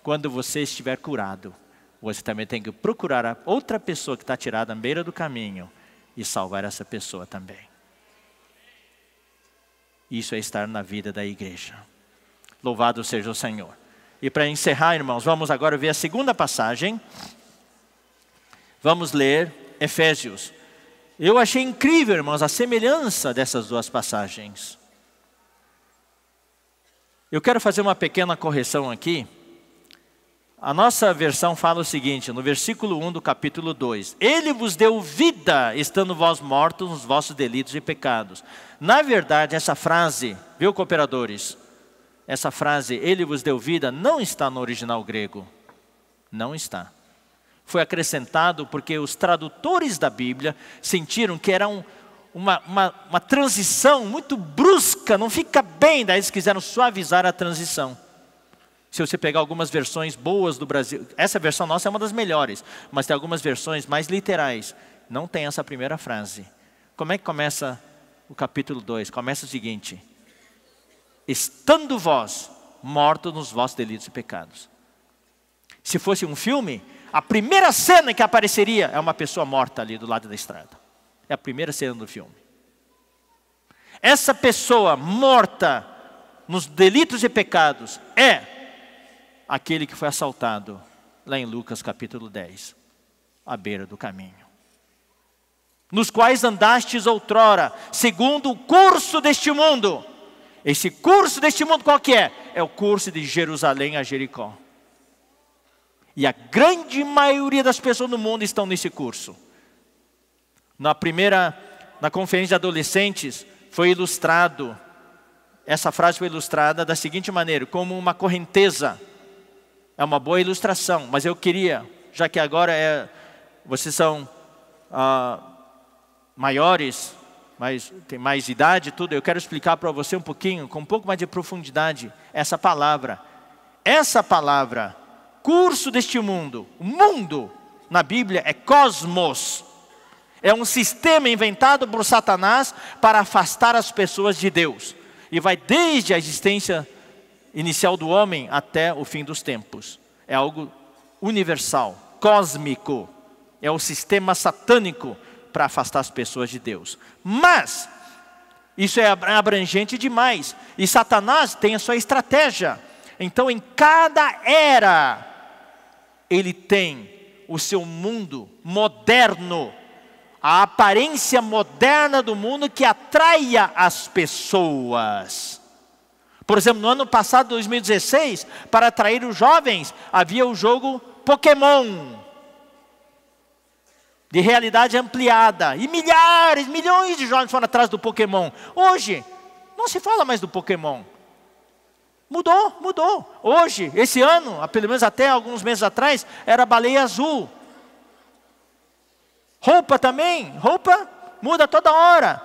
Quando você estiver curado, você também tem que procurar a outra pessoa que está tirada à beira do caminho e salvar essa pessoa também. Isso é estar na vida da igreja. Louvado seja o Senhor. E para encerrar, irmãos, vamos agora ver a segunda passagem. Vamos ler Efésios. Eu achei incrível, irmãos, a semelhança dessas duas passagens. Eu quero fazer uma pequena correção aqui. A nossa versão fala o seguinte, no versículo 1 do capítulo 2: Ele vos deu vida, estando vós mortos nos vossos delitos e pecados. Na verdade, essa frase, viu, cooperadores? Essa frase, Ele vos deu vida, não está no original grego. Não está. Foi acrescentado porque os tradutores da Bíblia sentiram que era um, uma, uma, uma transição muito brusca, não fica bem, daí eles quiseram suavizar a transição. Se você pegar algumas versões boas do Brasil, essa versão nossa é uma das melhores, mas tem algumas versões mais literais. Não tem essa primeira frase. Como é que começa o capítulo 2? Começa o seguinte: Estando vós mortos nos vossos delitos e pecados. Se fosse um filme, a primeira cena que apareceria é uma pessoa morta ali do lado da estrada. É a primeira cena do filme. Essa pessoa morta nos delitos e pecados é aquele que foi assaltado, lá em Lucas capítulo 10, à beira do caminho. Nos quais andastes outrora, segundo o curso deste mundo. Esse curso deste mundo qual que é? É o curso de Jerusalém a Jericó. E a grande maioria das pessoas no mundo estão nesse curso. Na primeira, na conferência de adolescentes, foi ilustrado, essa frase foi ilustrada da seguinte maneira: como uma correnteza é uma boa ilustração, mas eu queria, já que agora é, vocês são ah, maiores, mas tem mais idade e tudo, eu quero explicar para você um pouquinho, com um pouco mais de profundidade, essa palavra. Essa palavra, curso deste mundo, mundo na Bíblia é cosmos. É um sistema inventado por Satanás para afastar as pessoas de Deus. E vai desde a existência inicial do homem até o fim dos tempos. É algo universal, cósmico. É o sistema satânico para afastar as pessoas de Deus. Mas isso é abrangente demais. E Satanás tem a sua estratégia. Então, em cada era, ele tem o seu mundo moderno, a aparência moderna do mundo que atraia as pessoas. Por exemplo, no ano passado, 2016, para atrair os jovens, havia o jogo Pokémon. De realidade ampliada. E milhares, milhões de jovens foram atrás do Pokémon. Hoje, não se fala mais do Pokémon. Mudou, mudou. Hoje, esse ano, pelo menos até alguns meses atrás, era baleia azul. Roupa também, roupa muda toda hora.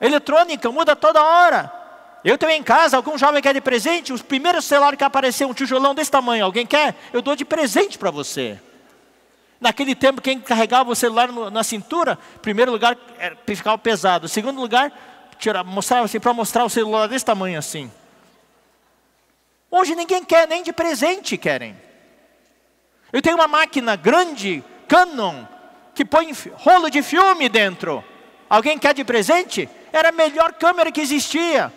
Eletrônica muda toda hora. Eu tenho em casa, algum jovem quer de presente, os primeiros celulares que apareceu um tijolão desse tamanho, alguém quer? Eu dou de presente para você. Naquele tempo, quem carregava o celular no, na cintura, primeiro lugar, era, ficava pesado. Segundo lugar, tira, mostrava assim, para mostrar o celular desse tamanho assim. Hoje ninguém quer, nem de presente querem. Eu tenho uma máquina grande, Canon, que põe rolo de filme dentro. Alguém quer de presente? Era a melhor câmera que existia.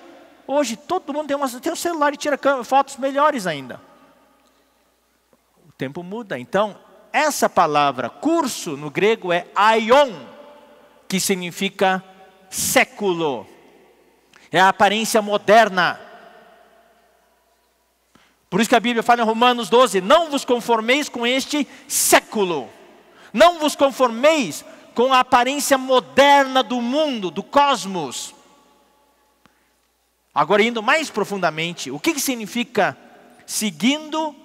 Hoje todo mundo tem, uma, tem um celular e tira fotos melhores ainda. O tempo muda. Então, essa palavra curso no grego é aion, que significa século. É a aparência moderna. Por isso que a Bíblia fala em Romanos 12: Não vos conformeis com este século, não vos conformeis com a aparência moderna do mundo, do cosmos. Agora, indo mais profundamente, o que, que significa seguindo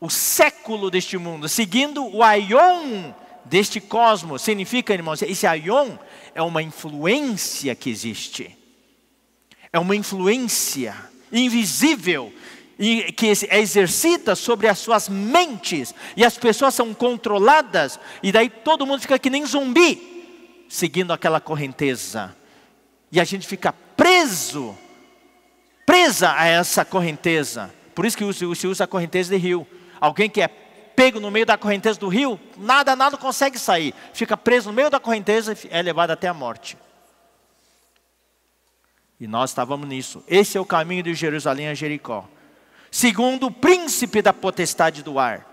o século deste mundo, seguindo o aion deste cosmos? Significa, irmãos, esse aion é uma influência que existe. É uma influência invisível que é exercida sobre as suas mentes e as pessoas são controladas e daí todo mundo fica que nem zumbi seguindo aquela correnteza. E a gente fica preso presa a essa correnteza. Por isso que se usa a correnteza de rio. Alguém que é pego no meio da correnteza do rio, nada, nada consegue sair. Fica preso no meio da correnteza e é levado até a morte. E nós estávamos nisso. Esse é o caminho de Jerusalém a Jericó. Segundo o príncipe da potestade do ar.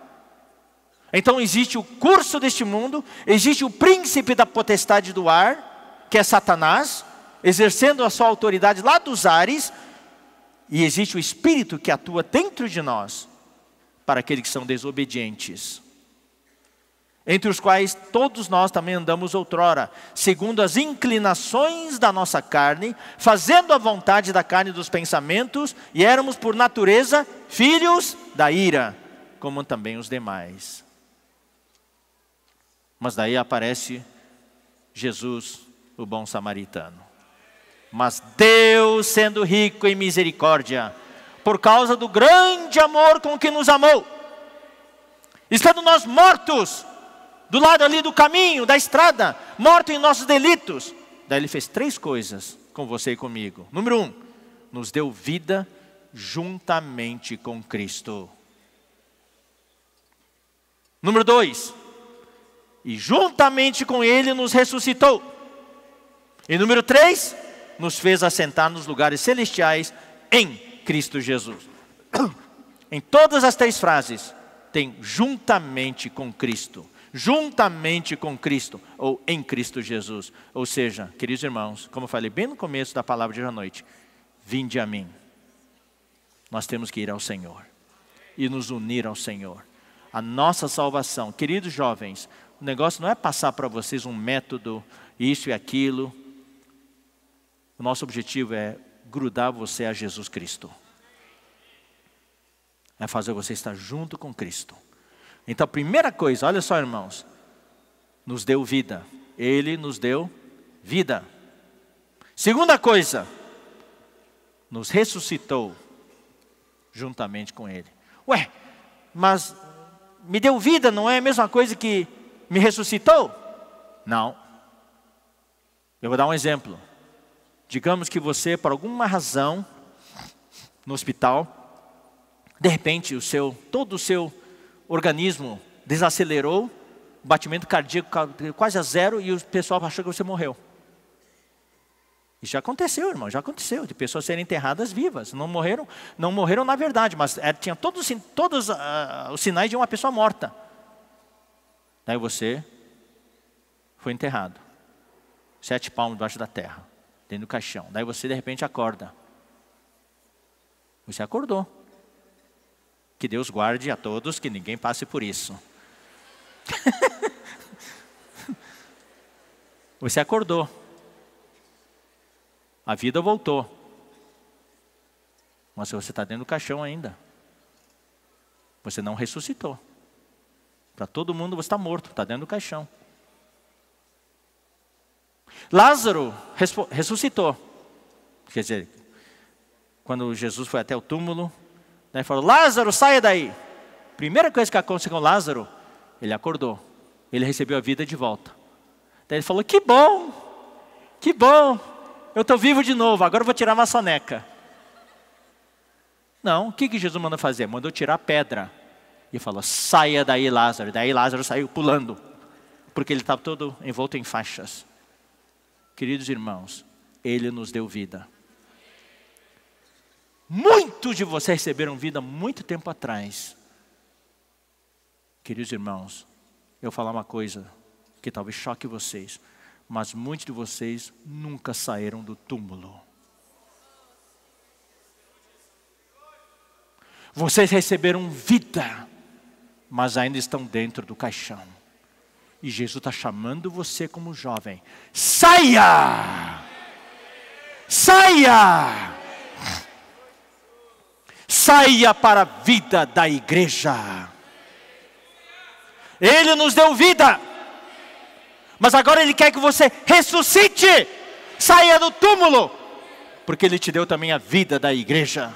Então existe o curso deste mundo, existe o príncipe da potestade do ar, que é Satanás, exercendo a sua autoridade lá dos ares, e existe o Espírito que atua dentro de nós para aqueles que são desobedientes. Entre os quais todos nós também andamos outrora, segundo as inclinações da nossa carne, fazendo a vontade da carne e dos pensamentos, e éramos por natureza filhos da ira, como também os demais. Mas daí aparece Jesus, o bom samaritano. Mas Deus, sendo rico em misericórdia, por causa do grande amor com que nos amou, estando nós mortos, do lado ali do caminho, da estrada, mortos em nossos delitos, daí ele fez três coisas com você e comigo. Número um, nos deu vida juntamente com Cristo. Número dois, e juntamente com Ele nos ressuscitou. E número três, nos fez assentar nos lugares celestiais em Cristo Jesus. Em todas as três frases, tem juntamente com Cristo. Juntamente com Cristo, ou em Cristo Jesus. Ou seja, queridos irmãos, como eu falei bem no começo da palavra de hoje à noite, vinde a mim. Nós temos que ir ao Senhor e nos unir ao Senhor. A nossa salvação, queridos jovens, o negócio não é passar para vocês um método, isso e aquilo, o nosso objetivo é grudar você a Jesus Cristo. É fazer você estar junto com Cristo. Então, a primeira coisa, olha só, irmãos, nos deu vida. Ele nos deu vida. Segunda coisa, nos ressuscitou juntamente com Ele. Ué, mas me deu vida, não é a mesma coisa que me ressuscitou? Não. Eu vou dar um exemplo. Digamos que você, por alguma razão, no hospital, de repente o seu, todo o seu organismo desacelerou, o batimento cardíaco quase a zero e o pessoal achou que você morreu. Isso já aconteceu, irmão, já aconteceu, de pessoas serem enterradas vivas. Não morreram, não morreram na verdade, mas é, tinha todos, todos uh, os sinais de uma pessoa morta. Daí você foi enterrado. Sete palmos debaixo da terra dentro do caixão. Daí você de repente acorda. Você acordou. Que Deus guarde a todos, que ninguém passe por isso. você acordou. A vida voltou. Mas você está dentro do caixão ainda. Você não ressuscitou. Para todo mundo você está morto, está dentro do caixão. Lázaro ressuscitou. Quer dizer, quando Jesus foi até o túmulo, né, falou: Lázaro, saia daí. Primeira coisa que aconteceu com Lázaro, ele acordou. Ele recebeu a vida de volta. Daí ele falou: Que bom, que bom, eu estou vivo de novo, agora eu vou tirar uma soneca. Não, o que, que Jesus mandou fazer? Mandou tirar a pedra. E falou: Saia daí, Lázaro. Daí Lázaro saiu pulando, porque ele estava todo envolto em faixas. Queridos irmãos, Ele nos deu vida. Muitos de vocês receberam vida muito tempo atrás. Queridos irmãos, eu vou falar uma coisa que talvez choque vocês, mas muitos de vocês nunca saíram do túmulo. Vocês receberam vida, mas ainda estão dentro do caixão. E Jesus está chamando você como jovem. Saia! Saia! Saia para a vida da igreja. Ele nos deu vida. Mas agora Ele quer que você ressuscite. Saia do túmulo. Porque Ele te deu também a vida da igreja.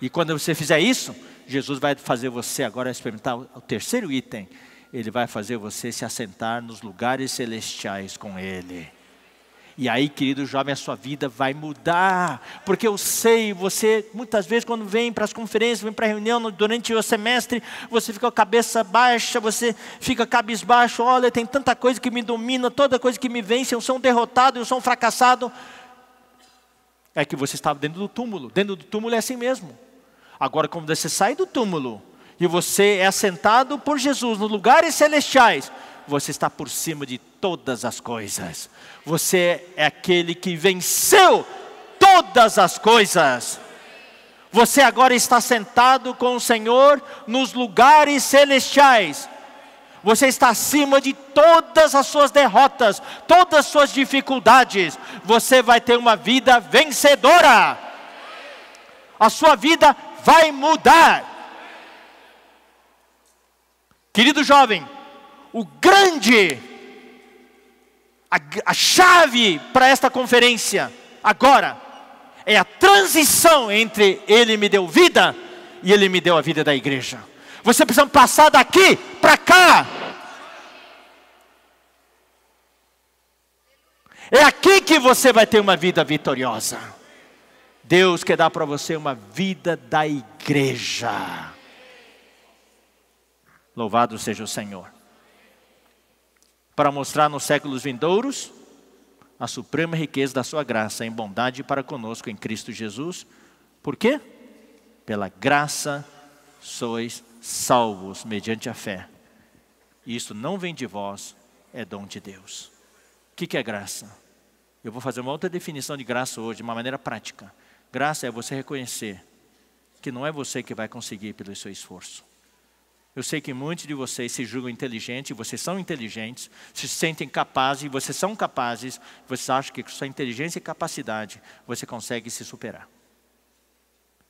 E quando você fizer isso, Jesus vai fazer você agora experimentar o terceiro item ele vai fazer você se assentar nos lugares celestiais com Ele. E aí, querido jovem, a sua vida vai mudar, porque eu sei, você muitas vezes quando vem para as conferências, vem para a reunião durante o semestre, você fica com a cabeça baixa, você fica cabisbaixo, olha, tem tanta coisa que me domina, toda coisa que me vence, eu sou um derrotado, eu sou um fracassado. É que você estava dentro do túmulo, dentro do túmulo é assim mesmo. Agora, quando você sai do túmulo, e você é assentado por Jesus nos lugares celestiais, você está por cima de todas as coisas. Você é aquele que venceu todas as coisas. Você agora está sentado com o Senhor nos lugares celestiais. Você está acima de todas as suas derrotas, todas as suas dificuldades. Você vai ter uma vida vencedora. A sua vida vai mudar. Querido jovem, o grande, a, a chave para esta conferência agora é a transição entre Ele me deu vida e Ele me deu a vida da igreja. Você precisa passar daqui para cá. É aqui que você vai ter uma vida vitoriosa. Deus quer dar para você uma vida da igreja. Louvado seja o Senhor. Para mostrar nos séculos vindouros a suprema riqueza da sua graça em bondade para conosco em Cristo Jesus. Por quê? Pela graça sois salvos mediante a fé. E isto não vem de vós, é dom de Deus. O que é graça? Eu vou fazer uma outra definição de graça hoje, de uma maneira prática. Graça é você reconhecer que não é você que vai conseguir pelo seu esforço. Eu sei que muitos de vocês se julgam inteligentes, vocês são inteligentes, se sentem capazes, vocês são capazes, vocês acham que com sua inteligência e capacidade você consegue se superar.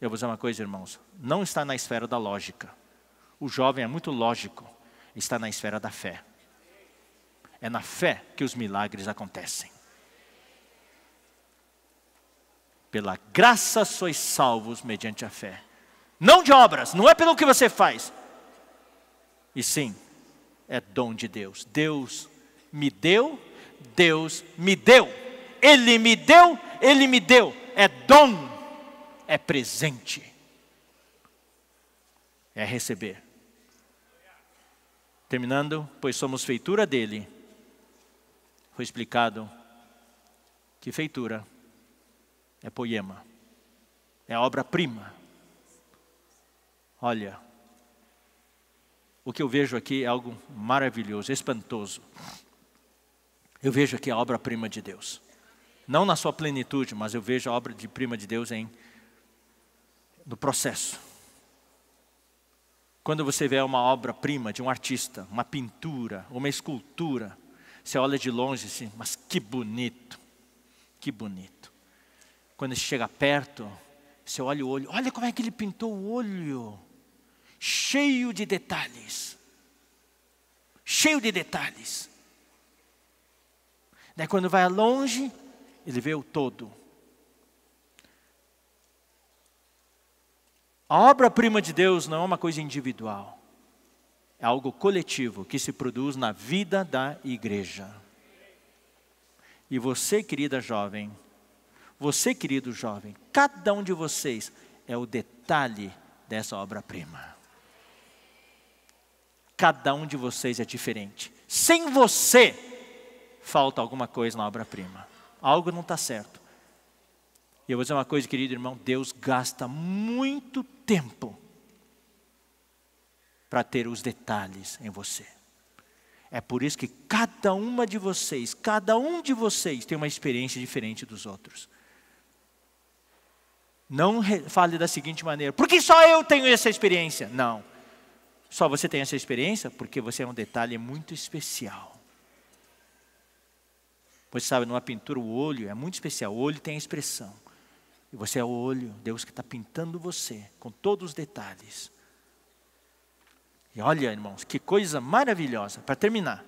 Eu vou dizer uma coisa, irmãos, não está na esfera da lógica. O jovem é muito lógico, está na esfera da fé. É na fé que os milagres acontecem. Pela graça sois salvos mediante a fé. Não de obras, não é pelo que você faz, e sim, é dom de Deus. Deus me deu, Deus me deu. Ele me deu, ele me deu. É dom, é presente. É receber. Terminando, pois somos feitura dele. Foi explicado que feitura é poema, é obra-prima. Olha, o que eu vejo aqui é algo maravilhoso, espantoso. Eu vejo aqui a obra-prima de Deus. Não na sua plenitude, mas eu vejo a obra-prima de Deus em no processo. Quando você vê uma obra-prima de um artista, uma pintura, uma escultura, você olha de longe assim, mas que bonito, que bonito. Quando chega perto, você olha o olho, olha como é que ele pintou o olho cheio de detalhes. Cheio de detalhes. Daí quando vai longe, ele vê o todo. A obra-prima de Deus não é uma coisa individual. É algo coletivo que se produz na vida da igreja. E você, querida jovem, você, querido jovem, cada um de vocês é o detalhe dessa obra-prima. Cada um de vocês é diferente. Sem você, falta alguma coisa na obra-prima. Algo não está certo. E eu vou dizer uma coisa, querido irmão: Deus gasta muito tempo para ter os detalhes em você. É por isso que cada uma de vocês, cada um de vocês tem uma experiência diferente dos outros. Não fale da seguinte maneira: porque só eu tenho essa experiência? Não. Só você tem essa experiência porque você é um detalhe muito especial. Você sabe, numa pintura o olho é muito especial, o olho tem a expressão. E você é o olho, Deus que está pintando você com todos os detalhes. E olha, irmãos, que coisa maravilhosa. Para terminar,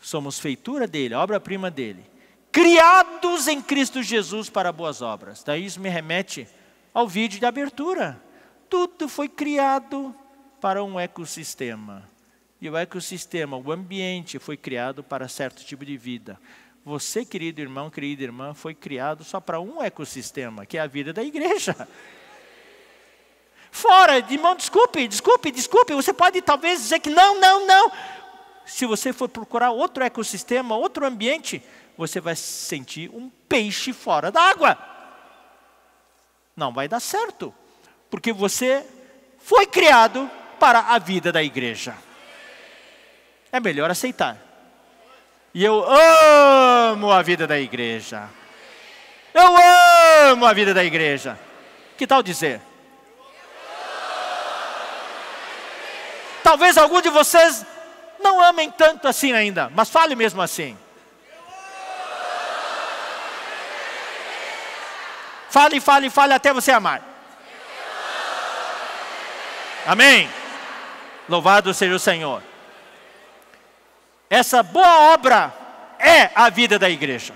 somos feitura dele, obra-prima dele, criados em Cristo Jesus para boas obras. Daí isso me remete ao vídeo de abertura. Tudo foi criado para um ecossistema. E o ecossistema, o ambiente, foi criado para certo tipo de vida. Você, querido irmão, querida irmã, foi criado só para um ecossistema, que é a vida da igreja. Fora, irmão, desculpe, desculpe, desculpe. Você pode talvez dizer que não, não, não. Se você for procurar outro ecossistema, outro ambiente, você vai sentir um peixe fora da água. Não vai dar certo. Porque você foi criado para a vida da igreja. É melhor aceitar. E eu amo a vida da igreja. Eu amo a vida da igreja. Que tal dizer? Talvez algum de vocês não amem tanto assim ainda, mas fale mesmo assim. Fale, fale, fale até você amar. Amém? Louvado seja o Senhor. Essa boa obra é a vida da igreja.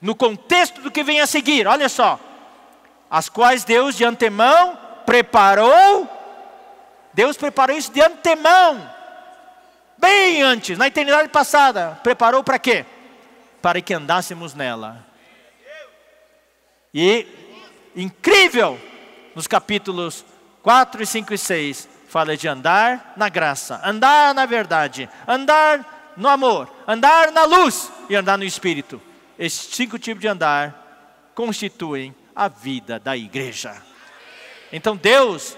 No contexto do que vem a seguir, olha só. As quais Deus de antemão preparou. Deus preparou isso de antemão. Bem antes, na eternidade passada. Preparou para quê? Para que andássemos nela. E incrível nos capítulos 4, 5 e 6 fala de andar na graça, andar na verdade, andar no amor, andar na luz e andar no espírito. Esses cinco tipos de andar constituem a vida da igreja. Então Deus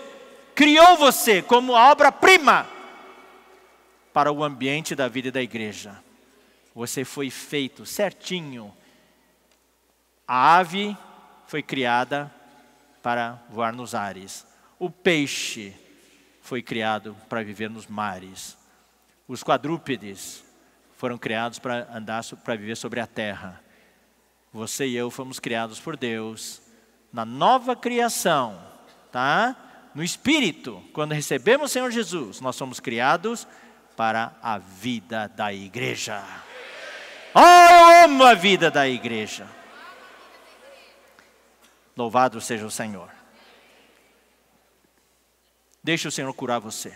criou você como a obra-prima para o ambiente da vida da igreja. Você foi feito certinho. A ave foi criada para voar nos ares. O peixe foi criado para viver nos mares. Os quadrúpedes foram criados para andar, para viver sobre a terra. Você e eu fomos criados por Deus na nova criação, tá? No espírito, quando recebemos o Senhor Jesus, nós somos criados para a vida da igreja. Oh, eu amo a vida da igreja. Louvado seja o Senhor. Deixe o Senhor curar você.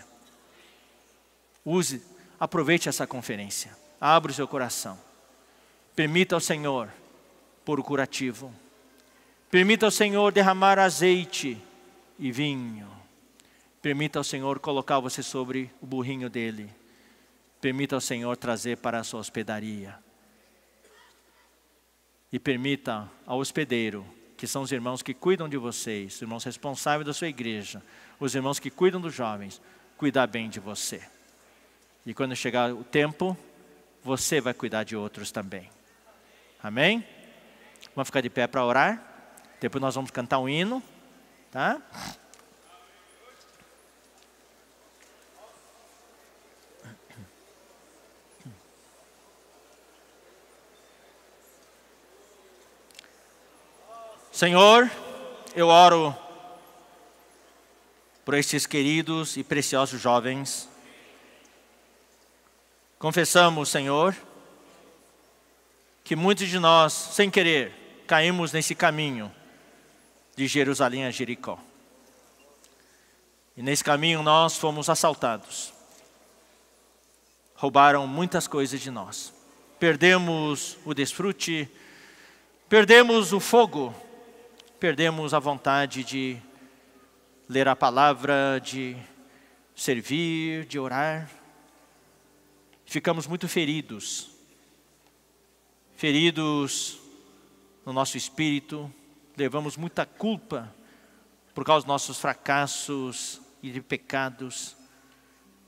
Use, aproveite essa conferência. Abra o seu coração. Permita ao Senhor por o curativo. Permita ao Senhor derramar azeite e vinho. Permita ao Senhor colocar você sobre o burrinho dele. Permita ao Senhor trazer para a sua hospedaria. E permita ao hospedeiro que são os irmãos que cuidam de vocês, os irmãos responsáveis da sua igreja, os irmãos que cuidam dos jovens, cuidar bem de você. E quando chegar o tempo, você vai cuidar de outros também. Amém? Vamos ficar de pé para orar. Depois nós vamos cantar um hino, tá? Senhor, eu oro por estes queridos e preciosos jovens. Confessamos, Senhor, que muitos de nós, sem querer, caímos nesse caminho de Jerusalém a Jericó. E nesse caminho nós fomos assaltados. Roubaram muitas coisas de nós. Perdemos o desfrute, perdemos o fogo perdemos a vontade de ler a palavra, de servir, de orar. Ficamos muito feridos, feridos no nosso espírito, levamos muita culpa por causa dos nossos fracassos e de pecados.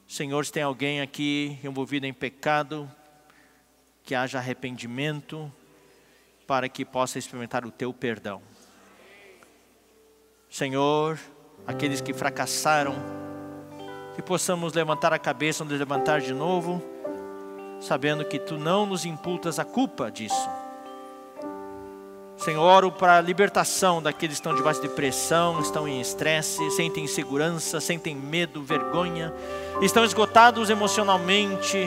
Senhor, se tem alguém aqui envolvido em pecado, que haja arrependimento para que possa experimentar o teu perdão. Senhor, aqueles que fracassaram, que possamos levantar a cabeça, nos levantar de novo, sabendo que tu não nos imputas a culpa disso. Senhor, oro para a libertação daqueles que estão debaixo de pressão, estão em estresse, sentem insegurança, sentem medo, vergonha, estão esgotados emocionalmente,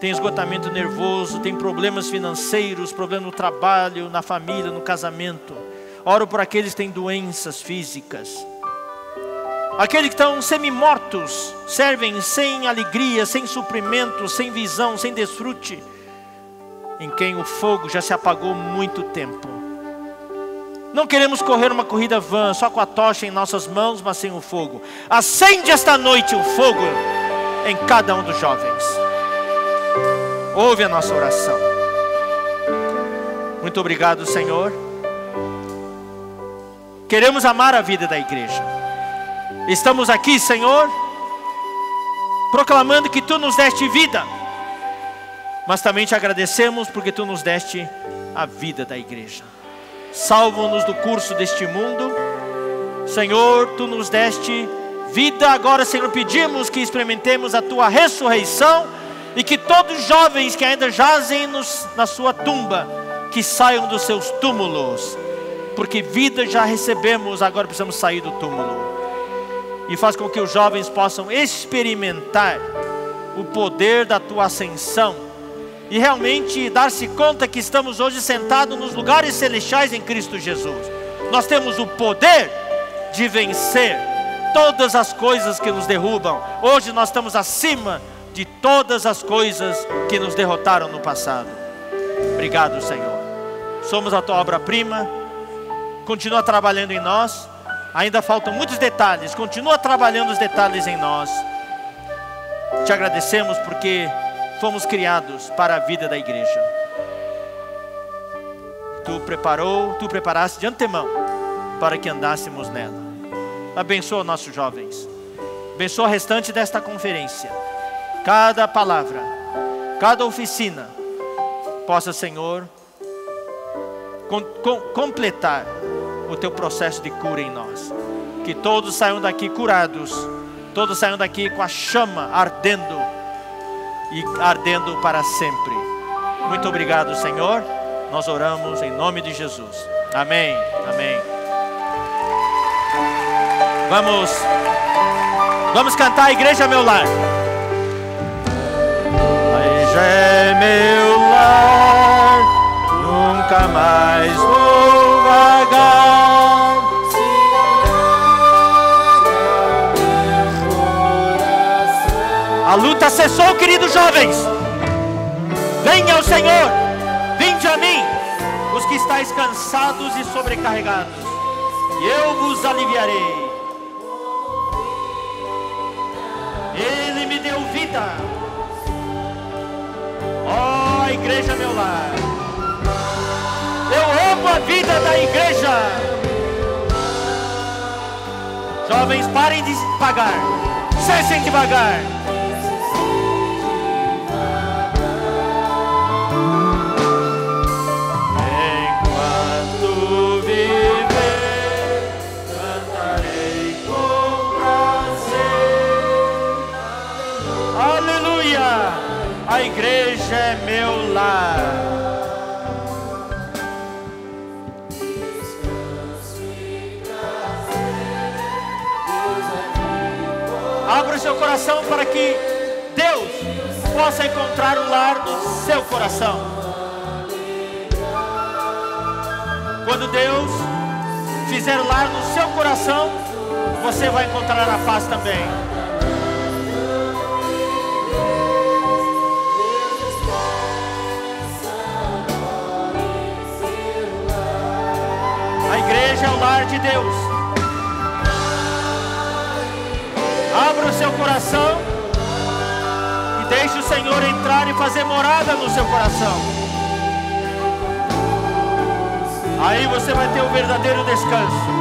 têm esgotamento nervoso, têm problemas financeiros, problemas no trabalho, na família, no casamento. Oro por aqueles que têm doenças físicas. Aqueles que estão semi-mortos, servem sem alegria, sem suprimento, sem visão, sem desfrute, em quem o fogo já se apagou muito tempo. Não queremos correr uma corrida vã, só com a tocha em nossas mãos, mas sem o fogo. Acende esta noite o fogo em cada um dos jovens. Ouve a nossa oração. Muito obrigado, Senhor. Queremos amar a vida da igreja. Estamos aqui, Senhor, proclamando que tu nos deste vida, mas também te agradecemos porque tu nos deste a vida da igreja. Salva-nos do curso deste mundo. Senhor, tu nos deste vida. Agora, Senhor, pedimos que experimentemos a tua ressurreição e que todos os jovens que ainda jazem nos, na sua tumba, que saiam dos seus túmulos porque vida já recebemos, agora precisamos sair do túmulo. E faz com que os jovens possam experimentar o poder da tua ascensão e realmente dar-se conta que estamos hoje sentados nos lugares celestiais em Cristo Jesus. Nós temos o poder de vencer todas as coisas que nos derrubam. Hoje nós estamos acima de todas as coisas que nos derrotaram no passado. Obrigado, Senhor. Somos a tua obra-prima continua trabalhando em nós. Ainda faltam muitos detalhes, continua trabalhando os detalhes em nós. Te agradecemos porque fomos criados para a vida da igreja. Tu preparou, tu preparaste de antemão para que andássemos nela. Abençoa nossos jovens. Abençoa o restante desta conferência. Cada palavra, cada oficina possa, Senhor, com, com, completar o teu processo de cura em nós. Que todos saiam daqui curados, todos saiam daqui com a chama ardendo e ardendo para sempre. Muito obrigado, Senhor. Nós oramos em nome de Jesus. Amém. Amém. Vamos Vamos cantar a igreja meu lar. A igreja é meu lar, nunca mais vou Esta queridos jovens, venha ao Senhor, vinde a mim, os que estáis cansados e sobrecarregados, e eu vos aliviarei. Ele me deu vida, ó oh, igreja meu lar, eu amo a vida da igreja. Jovens, parem de pagar. Cessem de pagar. igreja é meu lar. Abra o seu coração para que Deus possa encontrar o lar no seu coração. Quando Deus fizer lar no seu coração, você vai encontrar a paz também. é o lar de Deus. Abra o seu coração e deixe o Senhor entrar e fazer morada no seu coração. Aí você vai ter um verdadeiro descanso.